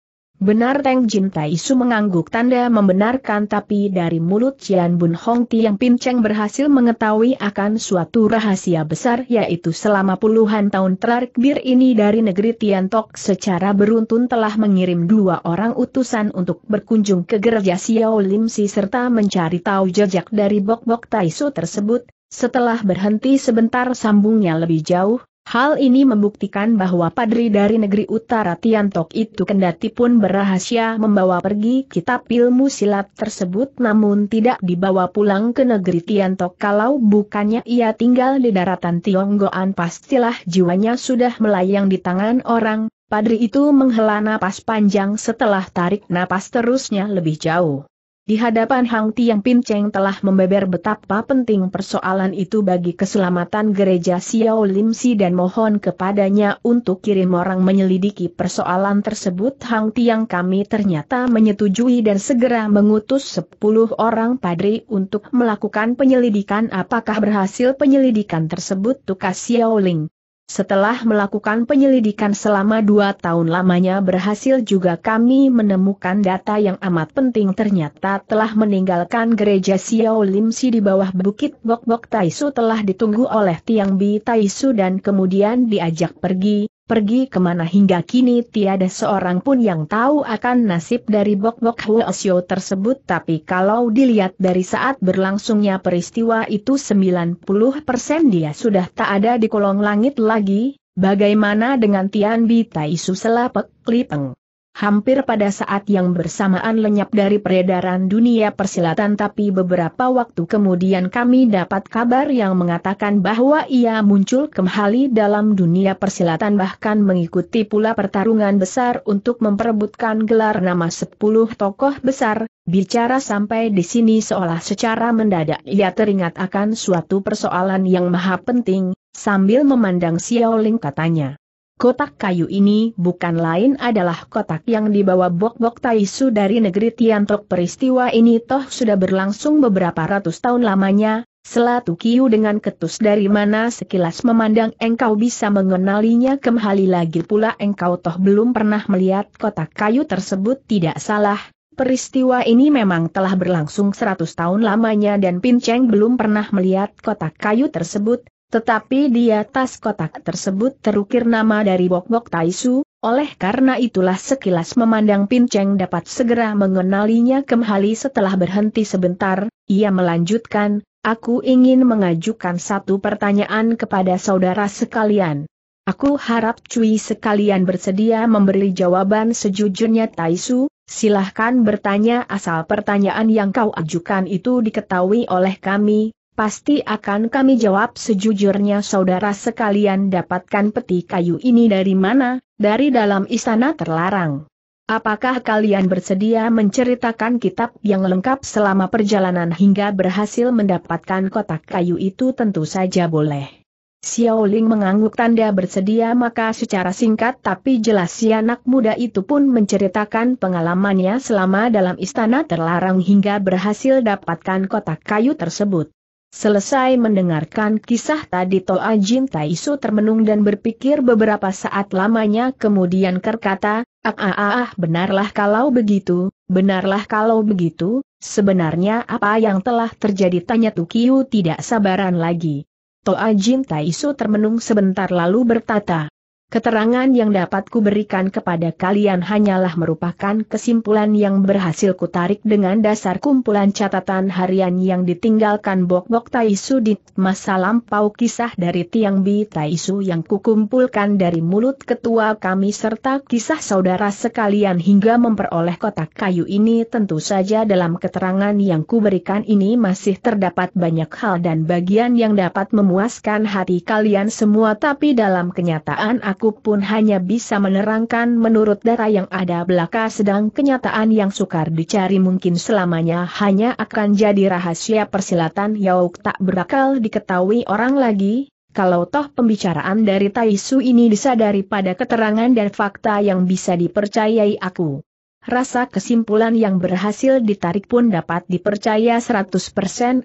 S1: Benar Teng Jin Taisu mengangguk tanda membenarkan tapi dari mulut Cian Bun Hong Tiang Pinceng berhasil mengetahui akan suatu rahasia besar yaitu selama puluhan tahun terakhir ini dari negeri Tian Tok secara beruntun telah mengirim dua orang utusan untuk berkunjung ke gereja Xiao Lim Si serta mencari tahu jejak dari bok-bok Taisu tersebut, setelah berhenti sebentar sambungnya lebih jauh, Hal ini membuktikan bahwa padri dari negeri utara Tiantok itu kendati pun berahasia membawa pergi kitab ilmu silat tersebut namun tidak dibawa pulang ke negeri Tiantok kalau bukannya ia tinggal di daratan Tionggoan pastilah jiwanya sudah melayang di tangan orang, padri itu menghela napas panjang setelah tarik napas terusnya lebih jauh. Di hadapan Hang Tiang Pin Cheng telah membeber betapa penting persoalan itu bagi keselamatan gereja Xiao Lim Si dan mohon kepadanya untuk kirim orang menyelidiki persoalan tersebut Hang Tiang kami ternyata menyetujui dan segera mengutus 10 orang padri untuk melakukan penyelidikan apakah berhasil penyelidikan tersebut tukas Xiao Ling. Setelah melakukan penyelidikan selama dua tahun lamanya berhasil juga kami menemukan data yang amat penting ternyata telah meninggalkan gereja Xiao Limsi di bawah bukit Bok Bok Taisu telah ditunggu oleh Tiang Bi Taisu dan kemudian diajak pergi, pergi kemana hingga kini tiada seorang pun yang tahu akan nasib dari Bok-Bok Huosyo tersebut tapi kalau dilihat dari saat berlangsungnya peristiwa itu 90% dia sudah tak ada di kolong langit lagi, bagaimana dengan Tian Bi Tai Su Selapek Klipeng? hampir pada saat yang bersamaan lenyap dari peredaran dunia persilatan tapi beberapa waktu kemudian kami dapat kabar yang mengatakan bahwa ia muncul kembali dalam dunia persilatan bahkan mengikuti pula pertarungan besar untuk memperebutkan gelar nama 10 tokoh besar, bicara sampai di sini seolah secara mendadak ia teringat akan suatu persoalan yang maha penting, sambil memandang Xiao Ling katanya. Kotak kayu ini bukan lain adalah kotak yang dibawa Bok-Bok Taisu dari negeri Tiantok. Peristiwa ini toh sudah berlangsung beberapa ratus tahun lamanya, Selatu Kiu dengan ketus dari mana sekilas memandang engkau bisa mengenalinya kembali lagi pula engkau toh belum pernah melihat kotak kayu tersebut tidak salah. Peristiwa ini memang telah berlangsung seratus tahun lamanya dan Pinceng belum pernah melihat kotak kayu tersebut, tetapi di atas kotak tersebut terukir nama dari Bok-Bok Taisu, oleh karena itulah sekilas memandang Pinceng dapat segera mengenalinya kembali setelah berhenti sebentar, ia melanjutkan, aku ingin mengajukan satu pertanyaan kepada saudara sekalian. Aku harap Cui sekalian bersedia memberi jawaban sejujurnya Taisu, silahkan bertanya asal pertanyaan yang kau ajukan itu diketahui oleh kami, Pasti akan kami jawab sejujurnya saudara sekalian dapatkan peti kayu ini dari mana, dari dalam istana terlarang. Apakah kalian bersedia menceritakan kitab yang lengkap selama perjalanan hingga berhasil mendapatkan kotak kayu itu tentu saja boleh. Xiao Ling mengangguk tanda bersedia maka secara singkat tapi jelas si anak muda itu pun menceritakan pengalamannya selama dalam istana terlarang hingga berhasil dapatkan kotak kayu tersebut. Selesai mendengarkan kisah tadi Toa Jin Taisu termenung dan berpikir beberapa saat lamanya kemudian berkata, ah, ah ah ah benarlah kalau begitu, benarlah kalau begitu, sebenarnya apa yang telah terjadi tanya Tukiu tidak sabaran lagi. Toa Jin Taisu termenung sebentar lalu bertata, Keterangan yang dapat kuberikan kepada kalian hanyalah merupakan kesimpulan yang berhasil kutarik dengan dasar kumpulan catatan harian yang ditinggalkan Bok-Bok Tai di masa lampau kisah dari Tiang Bi Tai yang kukumpulkan dari mulut ketua kami serta kisah saudara sekalian hingga memperoleh kotak kayu ini tentu saja dalam keterangan yang kuberikan ini masih terdapat banyak hal dan bagian yang dapat memuaskan hati kalian semua tapi dalam kenyataan aku aku pun hanya bisa menerangkan menurut darah yang ada belaka sedang kenyataan yang sukar dicari mungkin selamanya hanya akan jadi rahasia persilatan Yauk tak berakal diketahui orang lagi, kalau toh pembicaraan dari Taisu ini disadari pada keterangan dan fakta yang bisa dipercayai aku. Rasa kesimpulan yang berhasil ditarik pun dapat dipercaya 100%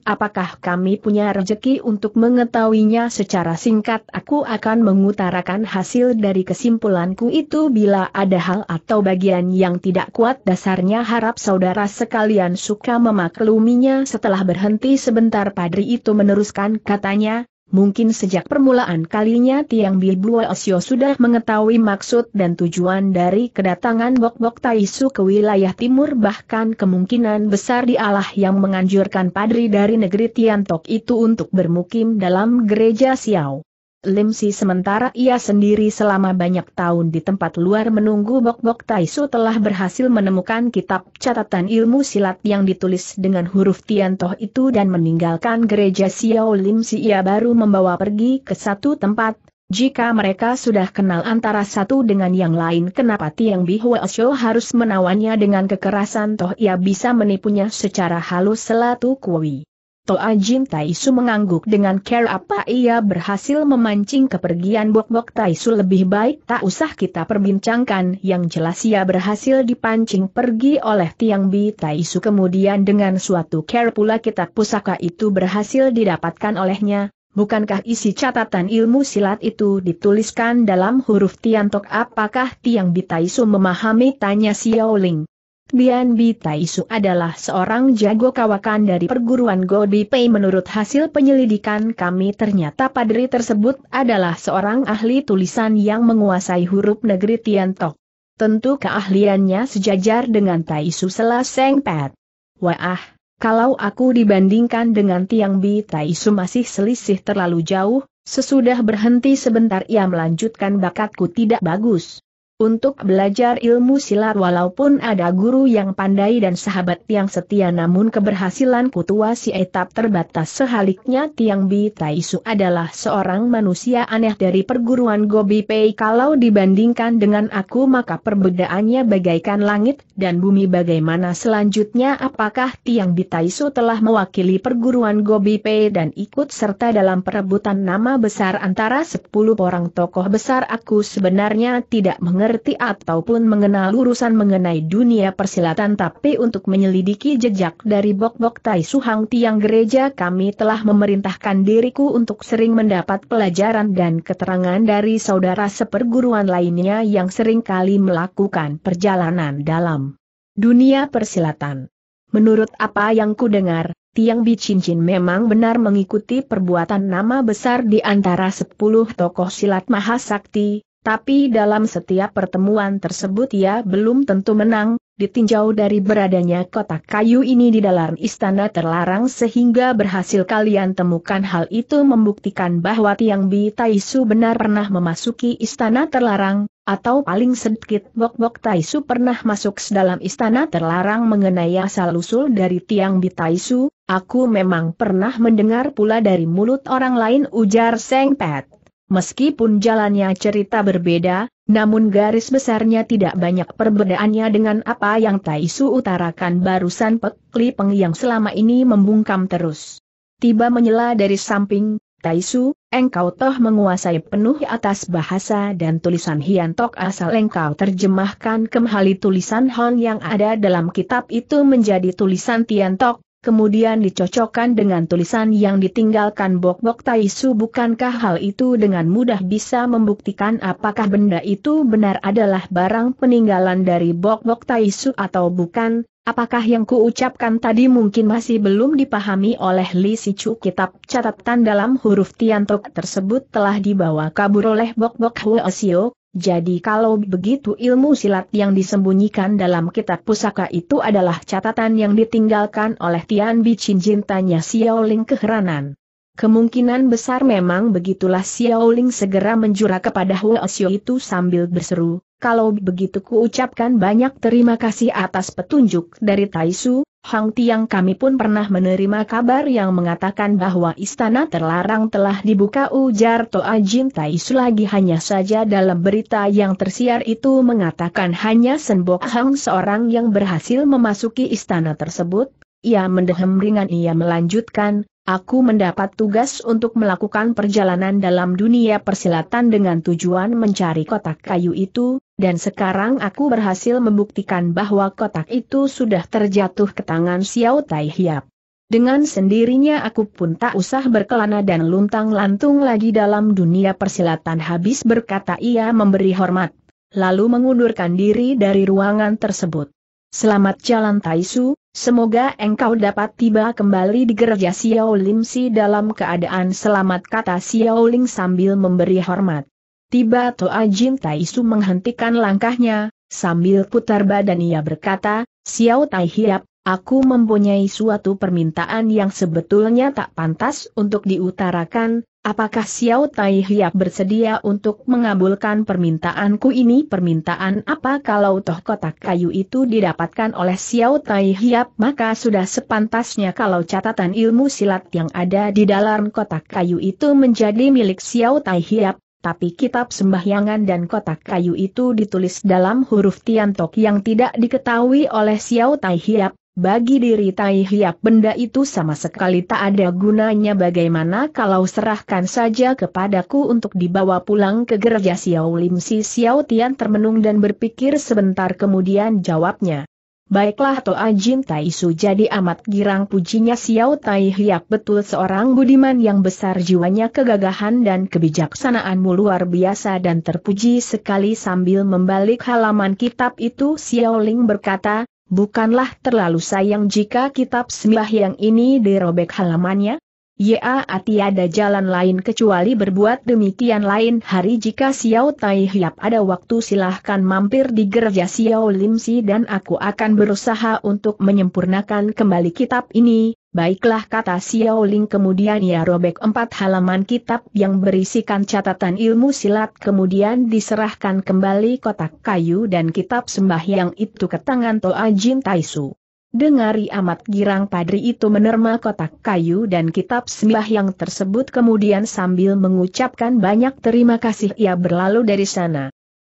S1: apakah kami punya rezeki untuk mengetahuinya secara singkat aku akan mengutarakan hasil dari kesimpulanku itu bila ada hal atau bagian yang tidak kuat dasarnya harap saudara sekalian suka memakluminya setelah berhenti sebentar padri itu meneruskan katanya, mungkin sejak permulaan kalinya Tiang Bibuo Osio sudah mengetahui maksud dan tujuan dari kedatangan Bok-Bok Taisu ke wilayah timur bahkan kemungkinan besar dialah yang menganjurkan padri dari negeri Tiantok itu untuk bermukim dalam gereja Xiao. Lim Si sementara ia sendiri selama banyak tahun di tempat luar menunggu Bok-Bok Taisu telah berhasil menemukan kitab catatan ilmu silat yang ditulis dengan huruf Tiantoh itu dan meninggalkan gereja Xiao Lim Si ia baru membawa pergi ke satu tempat, jika mereka sudah kenal antara satu dengan yang lain kenapa Tiang Hua Osho harus menawannya dengan kekerasan toh ia bisa menipunya secara halus selatu kui. Toa Jin Taisu mengangguk dengan care apa ia berhasil memancing kepergian Bok-Bok Taisu lebih baik tak usah kita perbincangkan yang jelas ia berhasil dipancing pergi oleh Tiang Bi Taisu kemudian dengan suatu care pula kitab pusaka itu berhasil didapatkan olehnya, bukankah isi catatan ilmu silat itu dituliskan dalam huruf Tiantok apakah Tiang Bi Taisu memahami tanya Xiao Ling. Bian Bi Taisu adalah seorang jago kawakan dari perguruan Gobi Pei menurut hasil penyelidikan kami ternyata padri tersebut adalah seorang ahli tulisan yang menguasai huruf negeri Tiantok. Tentu keahliannya sejajar dengan Taisu Selaseng Pat. Wah, kalau aku dibandingkan dengan Tiang Bi Taisu masih selisih terlalu jauh, sesudah berhenti sebentar ia melanjutkan bakatku tidak bagus untuk belajar ilmu silat walaupun ada guru yang pandai dan sahabat yang setia namun keberhasilan kutua si etap terbatas sehaliknya Tiang Bi Taisu adalah seorang manusia aneh dari perguruan Gobi Pei kalau dibandingkan dengan aku maka perbedaannya bagaikan langit dan bumi bagaimana selanjutnya apakah Tiang Bi Taisu telah mewakili perguruan Gobi Pei dan ikut serta dalam perebutan nama besar antara 10 orang tokoh besar aku sebenarnya tidak mengerti mengerti ataupun mengenal urusan mengenai dunia persilatan tapi untuk menyelidiki jejak dari bok-bok Tai Suhang Tiang Gereja kami telah memerintahkan diriku untuk sering mendapat pelajaran dan keterangan dari saudara seperguruan lainnya yang sering kali melakukan perjalanan dalam dunia persilatan. Menurut apa yang kudengar, Tiang Bicincin memang benar mengikuti perbuatan nama besar di antara sepuluh tokoh silat Mahasakti, tapi dalam setiap pertemuan tersebut ia belum tentu menang, ditinjau dari beradanya kotak kayu ini di dalam istana terlarang sehingga berhasil kalian temukan hal itu membuktikan bahwa Tiang Bi Taisu benar pernah memasuki istana terlarang, atau paling sedikit Bok-Bok Taisu pernah masuk dalam istana terlarang mengenai asal-usul dari Tiang Bi Taisu, aku memang pernah mendengar pula dari mulut orang lain ujar Seng Pet. Meskipun jalannya cerita berbeda, namun garis besarnya tidak banyak perbedaannya dengan apa yang Taisu utarakan barusan Pek Li Peng yang selama ini membungkam terus. Tiba menyela dari samping, Taisu, engkau toh menguasai penuh atas bahasa dan tulisan Hiantok asal engkau terjemahkan kembali tulisan Hon yang ada dalam kitab itu menjadi tulisan Tok, kemudian dicocokkan dengan tulisan yang ditinggalkan Bok-Bok Taisu bukankah hal itu dengan mudah bisa membuktikan apakah benda itu benar adalah barang peninggalan dari Bok-Bok Taisu atau bukan, Apakah yang kuucapkan tadi mungkin masih belum dipahami oleh Li Sicu kitab catatan dalam huruf Tiantok tersebut telah dibawa kabur oleh Bok Bok Huosio, jadi kalau begitu ilmu silat yang disembunyikan dalam kitab pusaka itu adalah catatan yang ditinggalkan oleh Tian Bicin Xiao Ling keheranan. Kemungkinan besar memang begitulah Xiao Ling segera menjura kepada Xiu itu sambil berseru, kalau begitu ku ucapkan banyak terima kasih atas petunjuk dari Taisu, Hang Tiang kami pun pernah menerima kabar yang mengatakan bahwa istana terlarang telah dibuka ujar Toa Jin Taisu lagi hanya saja dalam berita yang tersiar itu mengatakan hanya Senbok Hang seorang yang berhasil memasuki istana tersebut, ia mendehem ringan ia melanjutkan, Aku mendapat tugas untuk melakukan perjalanan dalam dunia persilatan dengan tujuan mencari kotak kayu itu, dan sekarang aku berhasil membuktikan bahwa kotak itu sudah terjatuh ke tangan Xiao Tai Hiap. Dengan sendirinya aku pun tak usah berkelana dan luntang-lantung lagi dalam dunia persilatan habis berkata ia memberi hormat, lalu mengundurkan diri dari ruangan tersebut. Selamat jalan Taisu, Semoga engkau dapat tiba kembali di gereja Xiao Limsi dalam keadaan selamat kata Xiao Ling sambil memberi hormat. Tiba Toa Jin Taisu menghentikan langkahnya, sambil putar badan ia berkata, Xiao Tai Hiap, Aku mempunyai suatu permintaan yang sebetulnya tak pantas untuk diutarakan, apakah Xiao Tai Hiap bersedia untuk mengabulkan permintaanku ini? Permintaan apa kalau toh kotak kayu itu didapatkan oleh Xiao Tai Hiap maka sudah sepantasnya kalau catatan ilmu silat yang ada di dalam kotak kayu itu menjadi milik Xiao Tai Hiap, tapi kitab sembahyangan dan kotak kayu itu ditulis dalam huruf Tiantok yang tidak diketahui oleh Xiao Tai Hiap, bagi diri Tai Hiap benda itu sama sekali tak ada gunanya bagaimana kalau serahkan saja kepadaku untuk dibawa pulang ke gereja Xiao Lim Si Xiao Tian termenung dan berpikir sebentar kemudian jawabnya. Baiklah Toa Jin Tai Su jadi amat girang pujinya Xiao Tai Hiap betul seorang budiman yang besar jiwanya kegagahan dan kebijaksanaanmu luar biasa dan terpuji sekali sambil membalik halaman kitab itu Xiao Ling berkata, bukanlah terlalu sayang jika kitab yang ini dirobek halamannya? Ya, tiada jalan lain kecuali berbuat demikian lain hari jika Xiao Tai Hiap ada waktu silahkan mampir di gereja Xiao Si dan aku akan berusaha untuk menyempurnakan kembali kitab ini, Baiklah kata Xiao Ling. kemudian ia robek empat halaman kitab yang berisikan catatan ilmu silat kemudian diserahkan kembali kotak kayu dan kitab sembahyang itu ke tangan Toa Jin Taisu. Dengari amat girang padri itu menerima kotak kayu dan kitab sembahyang tersebut kemudian sambil mengucapkan banyak terima kasih ia berlalu dari sana.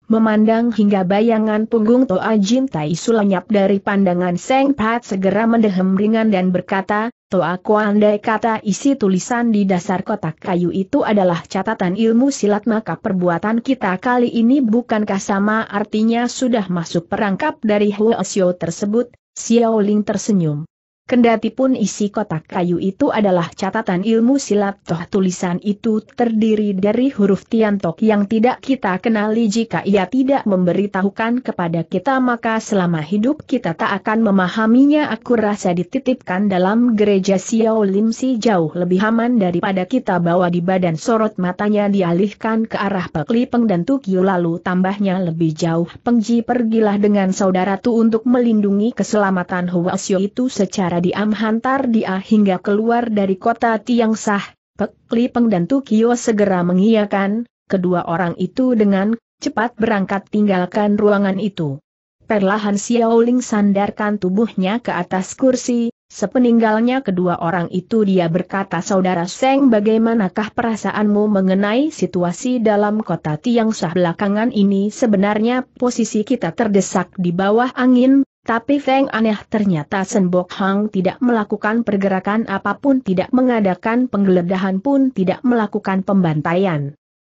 S1: Memandang hingga bayangan punggung Toa Jin Tai Su lenyap dari pandangan Seng Pat segera mendehem ringan dan berkata, Toa Kuandai kata isi tulisan di dasar kotak kayu itu adalah catatan ilmu silat maka perbuatan kita kali ini bukankah sama artinya sudah masuk perangkap dari Huo Xiao tersebut, Xiao Ling tersenyum. Kendati pun isi kotak kayu itu adalah catatan ilmu silat toh tulisan itu terdiri dari huruf Tiantok yang tidak kita kenali jika ia tidak memberitahukan kepada kita maka selama hidup kita tak akan memahaminya aku rasa dititipkan dalam gereja Xiao Lim Si jauh lebih aman daripada kita bawa di badan sorot matanya dialihkan ke arah pekli peng dan Tukyu lalu tambahnya lebih jauh Pengji pergilah dengan saudara tu untuk melindungi keselamatan Huasio itu secara diam hantar dia hingga keluar dari kota Tiang Sah, Pek Lipeng dan Tukio segera mengiyakan, kedua orang itu dengan cepat berangkat tinggalkan ruangan itu. Perlahan Xiaoling sandarkan tubuhnya ke atas kursi, sepeninggalnya kedua orang itu dia berkata Saudara Seng bagaimanakah perasaanmu mengenai situasi dalam kota Tiang Sah belakangan ini sebenarnya posisi kita terdesak di bawah angin, tapi Feng aneh ternyata Senbok Hang tidak melakukan pergerakan apapun tidak mengadakan penggeledahan pun tidak melakukan pembantaian.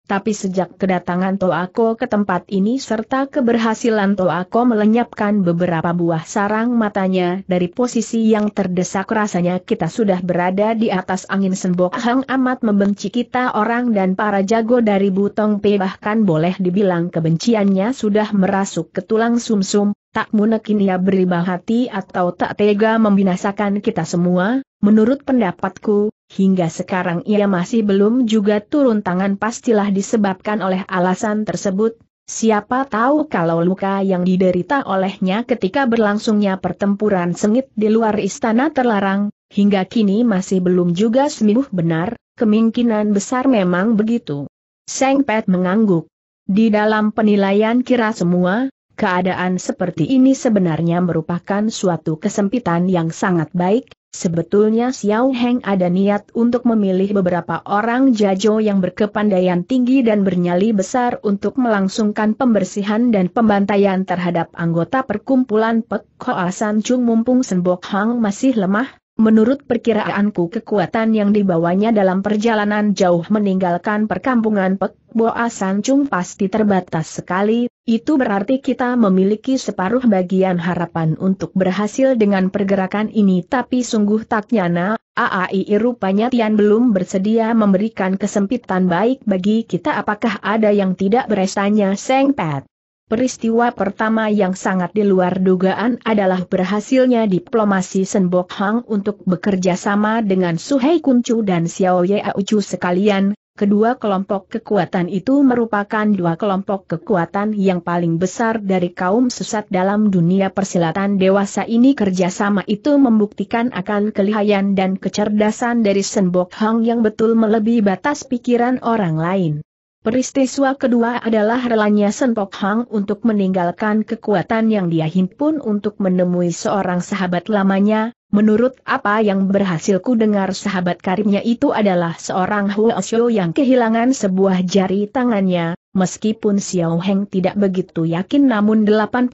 S1: Tapi sejak kedatangan Toako ke tempat ini serta keberhasilan Toako melenyapkan beberapa buah sarang matanya dari posisi yang terdesak rasanya kita sudah berada di atas angin sembok Hang amat membenci kita orang dan para jago dari Butong P bahkan boleh dibilang kebenciannya sudah merasuk ke tulang sumsum, tak munekin ia beribah hati atau tak tega membinasakan kita semua, menurut pendapatku, hingga sekarang ia masih belum juga turun tangan pastilah disebabkan oleh alasan tersebut, siapa tahu kalau luka yang diderita olehnya ketika berlangsungnya pertempuran sengit di luar istana terlarang, hingga kini masih belum juga sembuh benar, kemungkinan besar memang begitu. Seng Pet mengangguk. Di dalam penilaian kira semua, keadaan seperti ini sebenarnya merupakan suatu kesempitan yang sangat baik, Sebetulnya Xiao Heng ada niat untuk memilih beberapa orang jajo yang berkepandaian tinggi dan bernyali besar untuk melangsungkan pembersihan dan pembantaian terhadap anggota perkumpulan Pek Koa San Chung mumpung Senbok Hang masih lemah, Menurut perkiraanku kekuatan yang dibawanya dalam perjalanan jauh meninggalkan perkampungan Pek, Boa Sancung pasti terbatas sekali, itu berarti kita memiliki separuh bagian harapan untuk berhasil dengan pergerakan ini tapi sungguh tak nyana, AAI rupanya Tian belum bersedia memberikan kesempitan baik bagi kita apakah ada yang tidak berestanya Seng Pat. Peristiwa pertama yang sangat di luar dugaan adalah berhasilnya diplomasi Senbok Hang untuk bekerja sama dengan Suhei Kuncu dan Xiao Ye Aucu sekalian. Kedua kelompok kekuatan itu merupakan dua kelompok kekuatan yang paling besar dari kaum sesat dalam dunia persilatan dewasa ini kerjasama itu membuktikan akan kelihayan dan kecerdasan dari Senbok Hang yang betul melebihi batas pikiran orang lain. Peristiwa kedua adalah relanya Senpok Hang untuk meninggalkan kekuatan yang dia himpun untuk menemui seorang sahabat lamanya, menurut apa yang berhasil ku dengar sahabat karibnya itu adalah seorang Huo Xiu yang kehilangan sebuah jari tangannya, meskipun Xiao Heng tidak begitu yakin namun 80%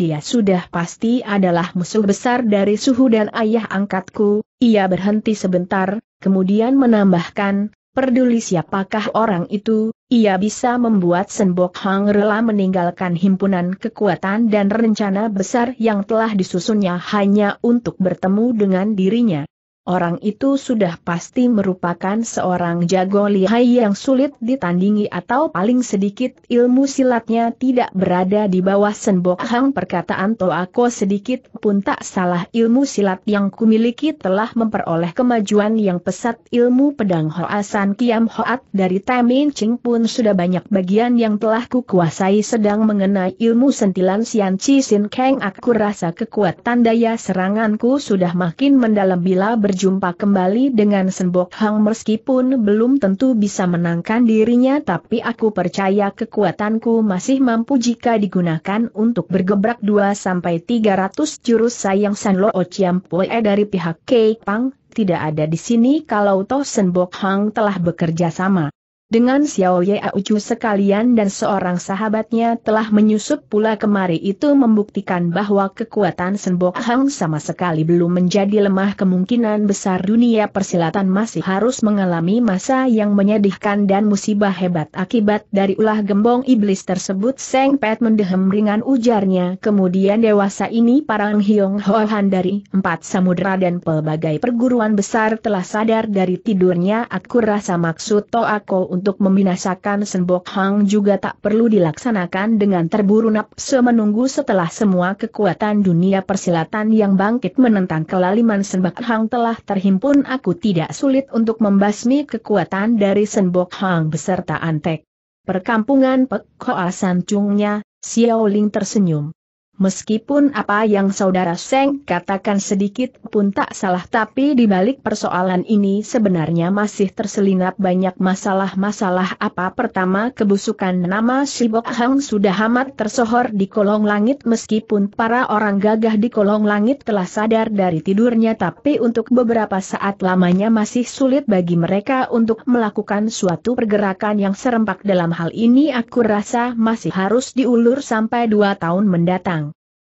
S1: dia sudah pasti adalah musuh besar dari suhu dan ayah angkatku, ia berhenti sebentar, kemudian menambahkan, Peduli siapakah orang itu, ia bisa membuat Senbok Hang rela meninggalkan himpunan kekuatan dan rencana besar yang telah disusunnya hanya untuk bertemu dengan dirinya. Orang itu sudah pasti merupakan seorang jago lihai yang sulit ditandingi atau paling sedikit ilmu silatnya tidak berada di bawah sembok hang perkataan Toako sedikit pun tak salah ilmu silat yang kumiliki telah memperoleh kemajuan yang pesat ilmu pedang Hoasan Kiam Hoat dari Temin Ching pun sudah banyak bagian yang telah kukuasai sedang mengenai ilmu sentilan Sian Chi Sin Keng, aku rasa kekuatan daya seranganku sudah makin mendalam bila ber berjumpa kembali dengan Senbok Hang meskipun belum tentu bisa menangkan dirinya tapi aku percaya kekuatanku masih mampu jika digunakan untuk bergebrak 2-300 jurus sayang San Lo Chiam dari pihak Kei Pang, tidak ada di sini kalau Toh Senbok Hang telah bekerja sama. Dengan Xiao Ye Ucu sekalian dan seorang sahabatnya telah menyusup pula kemari itu membuktikan bahwa kekuatan Senbok Hang sama sekali belum menjadi lemah kemungkinan besar dunia persilatan masih harus mengalami masa yang menyedihkan dan musibah hebat akibat dari ulah gembong iblis tersebut Seng Pet mendehem ringan ujarnya kemudian dewasa ini parang Hyong Hohan dari empat samudera dan pelbagai perguruan besar telah sadar dari tidurnya aku rasa maksud to aku untuk membinasakan Senbok Hang juga tak perlu dilaksanakan dengan terburu nafsu menunggu setelah semua kekuatan dunia persilatan yang bangkit menentang kelaliman Senbok Hang telah terhimpun aku tidak sulit untuk membasmi kekuatan dari Senbok Hang beserta Antek. Perkampungan Pek Hoa Xiao Ling tersenyum. Meskipun apa yang saudara Seng katakan sedikit pun tak salah tapi di balik persoalan ini sebenarnya masih terselinap banyak masalah-masalah apa pertama kebusukan nama Shibok Hang sudah amat tersohor di kolong langit meskipun para orang gagah di kolong langit telah sadar dari tidurnya tapi untuk beberapa saat lamanya masih sulit bagi mereka untuk melakukan suatu pergerakan yang serempak dalam hal ini aku rasa masih harus diulur sampai dua tahun mendatang.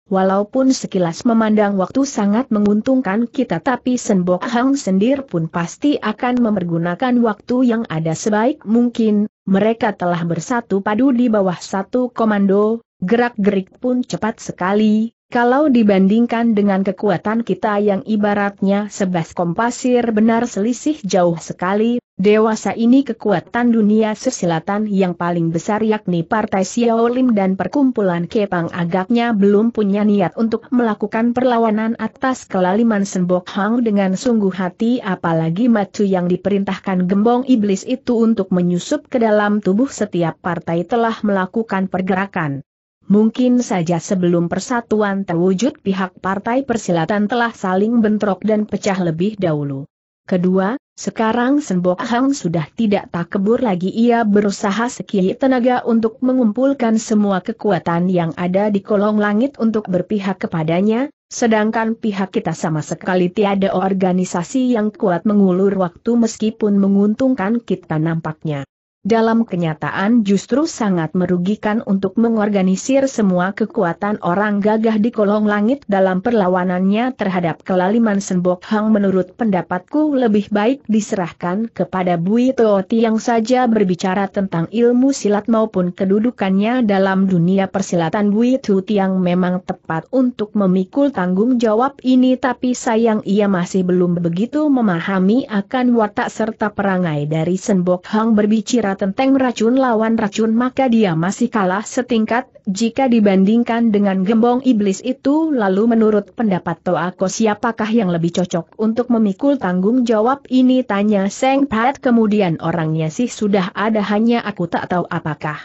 S1: Walaupun sekilas memandang waktu sangat menguntungkan kita tapi Senbok Hang sendiri pun pasti akan mempergunakan waktu yang ada sebaik mungkin, mereka telah bersatu padu di bawah satu komando, gerak-gerik pun cepat sekali, kalau dibandingkan dengan kekuatan kita yang ibaratnya sebas kompasir benar selisih jauh sekali, dewasa ini kekuatan dunia sesilatan yang paling besar yakni Partai Xiaolim dan perkumpulan Kepang agaknya belum punya niat untuk melakukan perlawanan atas kelaliman Senbok Hang dengan sungguh hati apalagi Matu yang diperintahkan gembong iblis itu untuk menyusup ke dalam tubuh setiap partai telah melakukan pergerakan. Mungkin saja sebelum persatuan terwujud pihak partai persilatan telah saling bentrok dan pecah lebih dahulu. Kedua, sekarang Senbok Hang sudah tidak tak kebur lagi ia berusaha sekiai tenaga untuk mengumpulkan semua kekuatan yang ada di kolong langit untuk berpihak kepadanya, sedangkan pihak kita sama sekali tiada organisasi yang kuat mengulur waktu meskipun menguntungkan kita nampaknya dalam kenyataan justru sangat merugikan untuk mengorganisir semua kekuatan orang gagah di kolong langit dalam perlawanannya terhadap kelaliman Senbok Hang menurut pendapatku lebih baik diserahkan kepada Bui Toti yang saja berbicara tentang ilmu silat maupun kedudukannya dalam dunia persilatan Bui Toti yang memang tepat untuk memikul tanggung jawab ini tapi sayang ia masih belum begitu memahami akan watak serta perangai dari Senbok Hang berbicara jika tenteng racun lawan racun maka dia masih kalah setingkat, jika dibandingkan dengan gembong iblis itu lalu menurut pendapat Toako siapakah yang lebih cocok untuk memikul tanggung jawab ini tanya Seng Pat kemudian orangnya sih sudah ada hanya aku tak tahu apakah.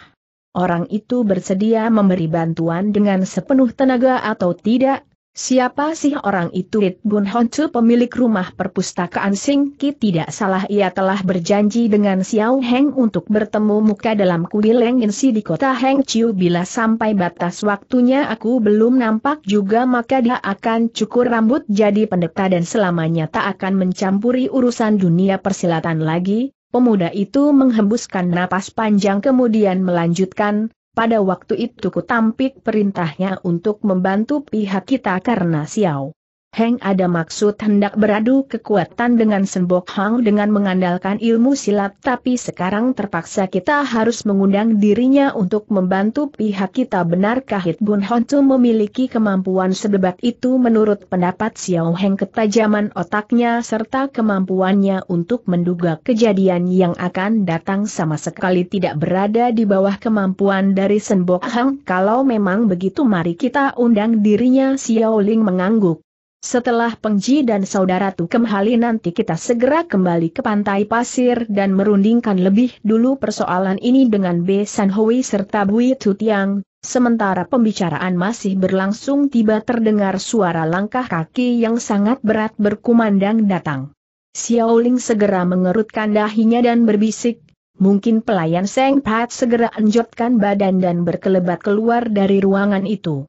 S1: Orang itu bersedia memberi bantuan dengan sepenuh tenaga atau tidak, Siapa sih orang itu? It Bun Honcu pemilik rumah perpustakaan Sing Ki tidak salah ia telah berjanji dengan Xiao Heng untuk bertemu muka dalam kuil Leng Insi di kota Heng Chiu bila sampai batas waktunya aku belum nampak juga maka dia akan cukur rambut jadi pendeta dan selamanya tak akan mencampuri urusan dunia persilatan lagi. Pemuda itu menghembuskan napas panjang kemudian melanjutkan, pada waktu itu kutampik perintahnya untuk membantu pihak kita karena Xiao Heng ada maksud hendak beradu kekuatan dengan Senbok Hang dengan mengandalkan ilmu silat tapi sekarang terpaksa kita harus mengundang dirinya untuk membantu pihak kita benarkah Hit Bun memiliki kemampuan sebebat itu menurut pendapat Xiao Heng ketajaman otaknya serta kemampuannya untuk menduga kejadian yang akan datang sama sekali tidak berada di bawah kemampuan dari Senbok Hang kalau memang begitu mari kita undang dirinya Xiao Ling mengangguk setelah Pengji dan saudara Tukem Hali nanti kita segera kembali ke pantai pasir dan merundingkan lebih dulu persoalan ini dengan B. San serta Bui Tutiang. Sementara pembicaraan masih berlangsung tiba terdengar suara langkah kaki yang sangat berat berkumandang datang. Xiao Ling segera mengerutkan dahinya dan berbisik, mungkin pelayan Seng Pat segera enjotkan badan dan berkelebat keluar dari ruangan itu.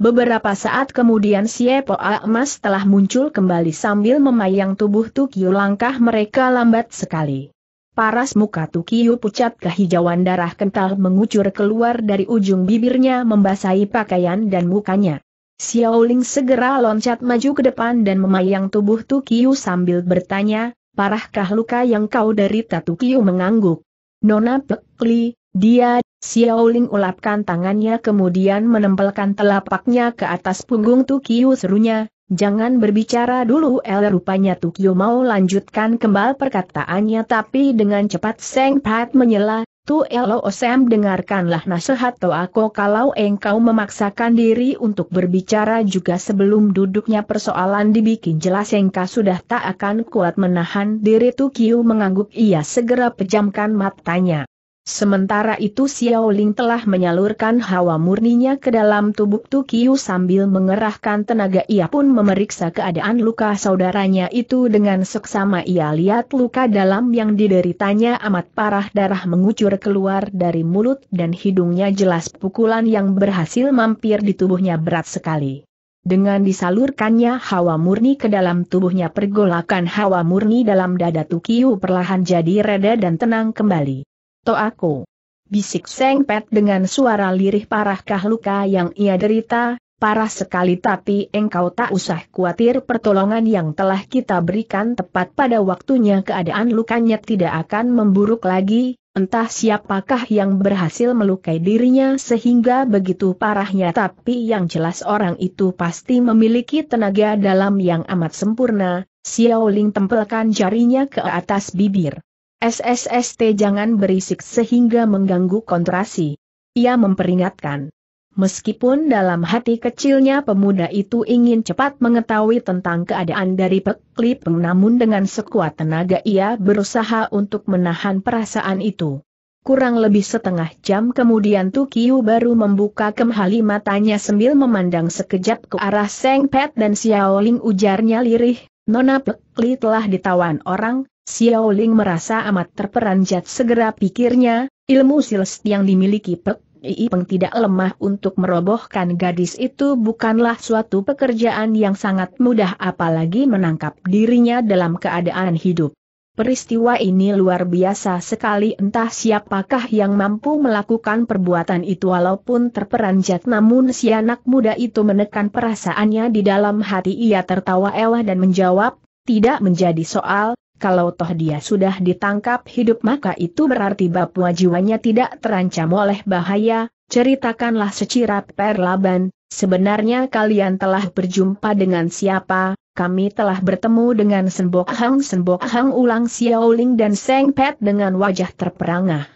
S1: Beberapa saat kemudian Siepo Emas telah muncul kembali sambil memayang tubuh Tukiu langkah mereka lambat sekali. Paras muka Tukiu pucat kehijauan darah kental mengucur keluar dari ujung bibirnya membasahi pakaian dan mukanya. Xiaoling segera loncat maju ke depan dan memayang tubuh Tukiu sambil bertanya, parahkah luka yang kau derita Tukiu mengangguk. Nona Pekli, dia, Xiaoling ulapkan tangannya kemudian menempelkan telapaknya ke atas punggung Tukiu serunya, Jangan berbicara dulu El rupanya Tukiu mau lanjutkan kembali perkataannya tapi dengan cepat Seng Pat menyela, Tu Elo Osem oh, dengarkanlah nasihat aku kalau engkau memaksakan diri untuk berbicara juga sebelum duduknya persoalan dibikin jelas engkau sudah tak akan kuat menahan diri Tukiu mengangguk ia segera pejamkan matanya. Sementara itu Xiao Ling telah menyalurkan hawa murninya ke dalam tubuh Tukiu sambil mengerahkan tenaga ia pun memeriksa keadaan luka saudaranya itu dengan seksama ia lihat luka dalam yang dideritanya amat parah darah mengucur keluar dari mulut dan hidungnya jelas pukulan yang berhasil mampir di tubuhnya berat sekali. Dengan disalurkannya hawa murni ke dalam tubuhnya pergolakan hawa murni dalam dada Tukiu perlahan jadi reda dan tenang kembali to aku. Bisik Seng Pet dengan suara lirih parahkah luka yang ia derita, parah sekali tapi engkau tak usah khawatir pertolongan yang telah kita berikan tepat pada waktunya keadaan lukanya tidak akan memburuk lagi, entah siapakah yang berhasil melukai dirinya sehingga begitu parahnya tapi yang jelas orang itu pasti memiliki tenaga dalam yang amat sempurna, Xiao Ling tempelkan jarinya ke atas bibir. SSST jangan berisik sehingga mengganggu kontrasi. Ia memperingatkan. Meskipun dalam hati kecilnya pemuda itu ingin cepat mengetahui tentang keadaan dari Peklip, namun dengan sekuat tenaga ia berusaha untuk menahan perasaan itu. Kurang lebih setengah jam kemudian Tukiu baru membuka kembali matanya sambil memandang sekejap ke arah Seng Pet dan Xiaoling ujarnya lirih, Nona Pekli telah ditawan orang, Xiao Ling merasa amat terperanjat segera pikirnya, ilmu sils yang dimiliki Pek Ii Peng tidak lemah untuk merobohkan gadis itu bukanlah suatu pekerjaan yang sangat mudah apalagi menangkap dirinya dalam keadaan hidup. Peristiwa ini luar biasa sekali entah siapakah yang mampu melakukan perbuatan itu walaupun terperanjat namun si anak muda itu menekan perasaannya di dalam hati ia tertawa elah dan menjawab, tidak menjadi soal, kalau toh dia sudah ditangkap hidup maka itu berarti bapua jiwanya tidak terancam oleh bahaya, ceritakanlah secirap perlaban, sebenarnya kalian telah berjumpa dengan siapa, kami telah bertemu dengan Senbok Hang Senbok Hang ulang Xiaoling dan Seng Pet dengan wajah terperangah.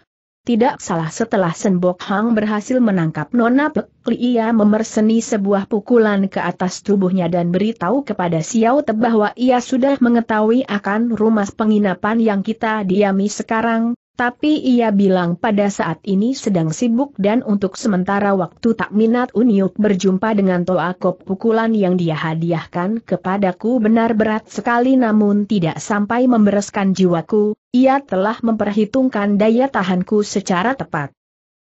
S1: Tidak salah setelah Senbok Hang berhasil menangkap Nona Pek, ia memerseni sebuah pukulan ke atas tubuhnya dan beritahu kepada Xiao Te bahwa ia sudah mengetahui akan rumah penginapan yang kita diami sekarang, tapi ia bilang pada saat ini sedang sibuk dan untuk sementara waktu tak minat Unyuk berjumpa dengan Toakop pukulan yang dia hadiahkan kepadaku benar berat sekali namun tidak sampai membereskan jiwaku, ia telah memperhitungkan daya tahanku secara tepat.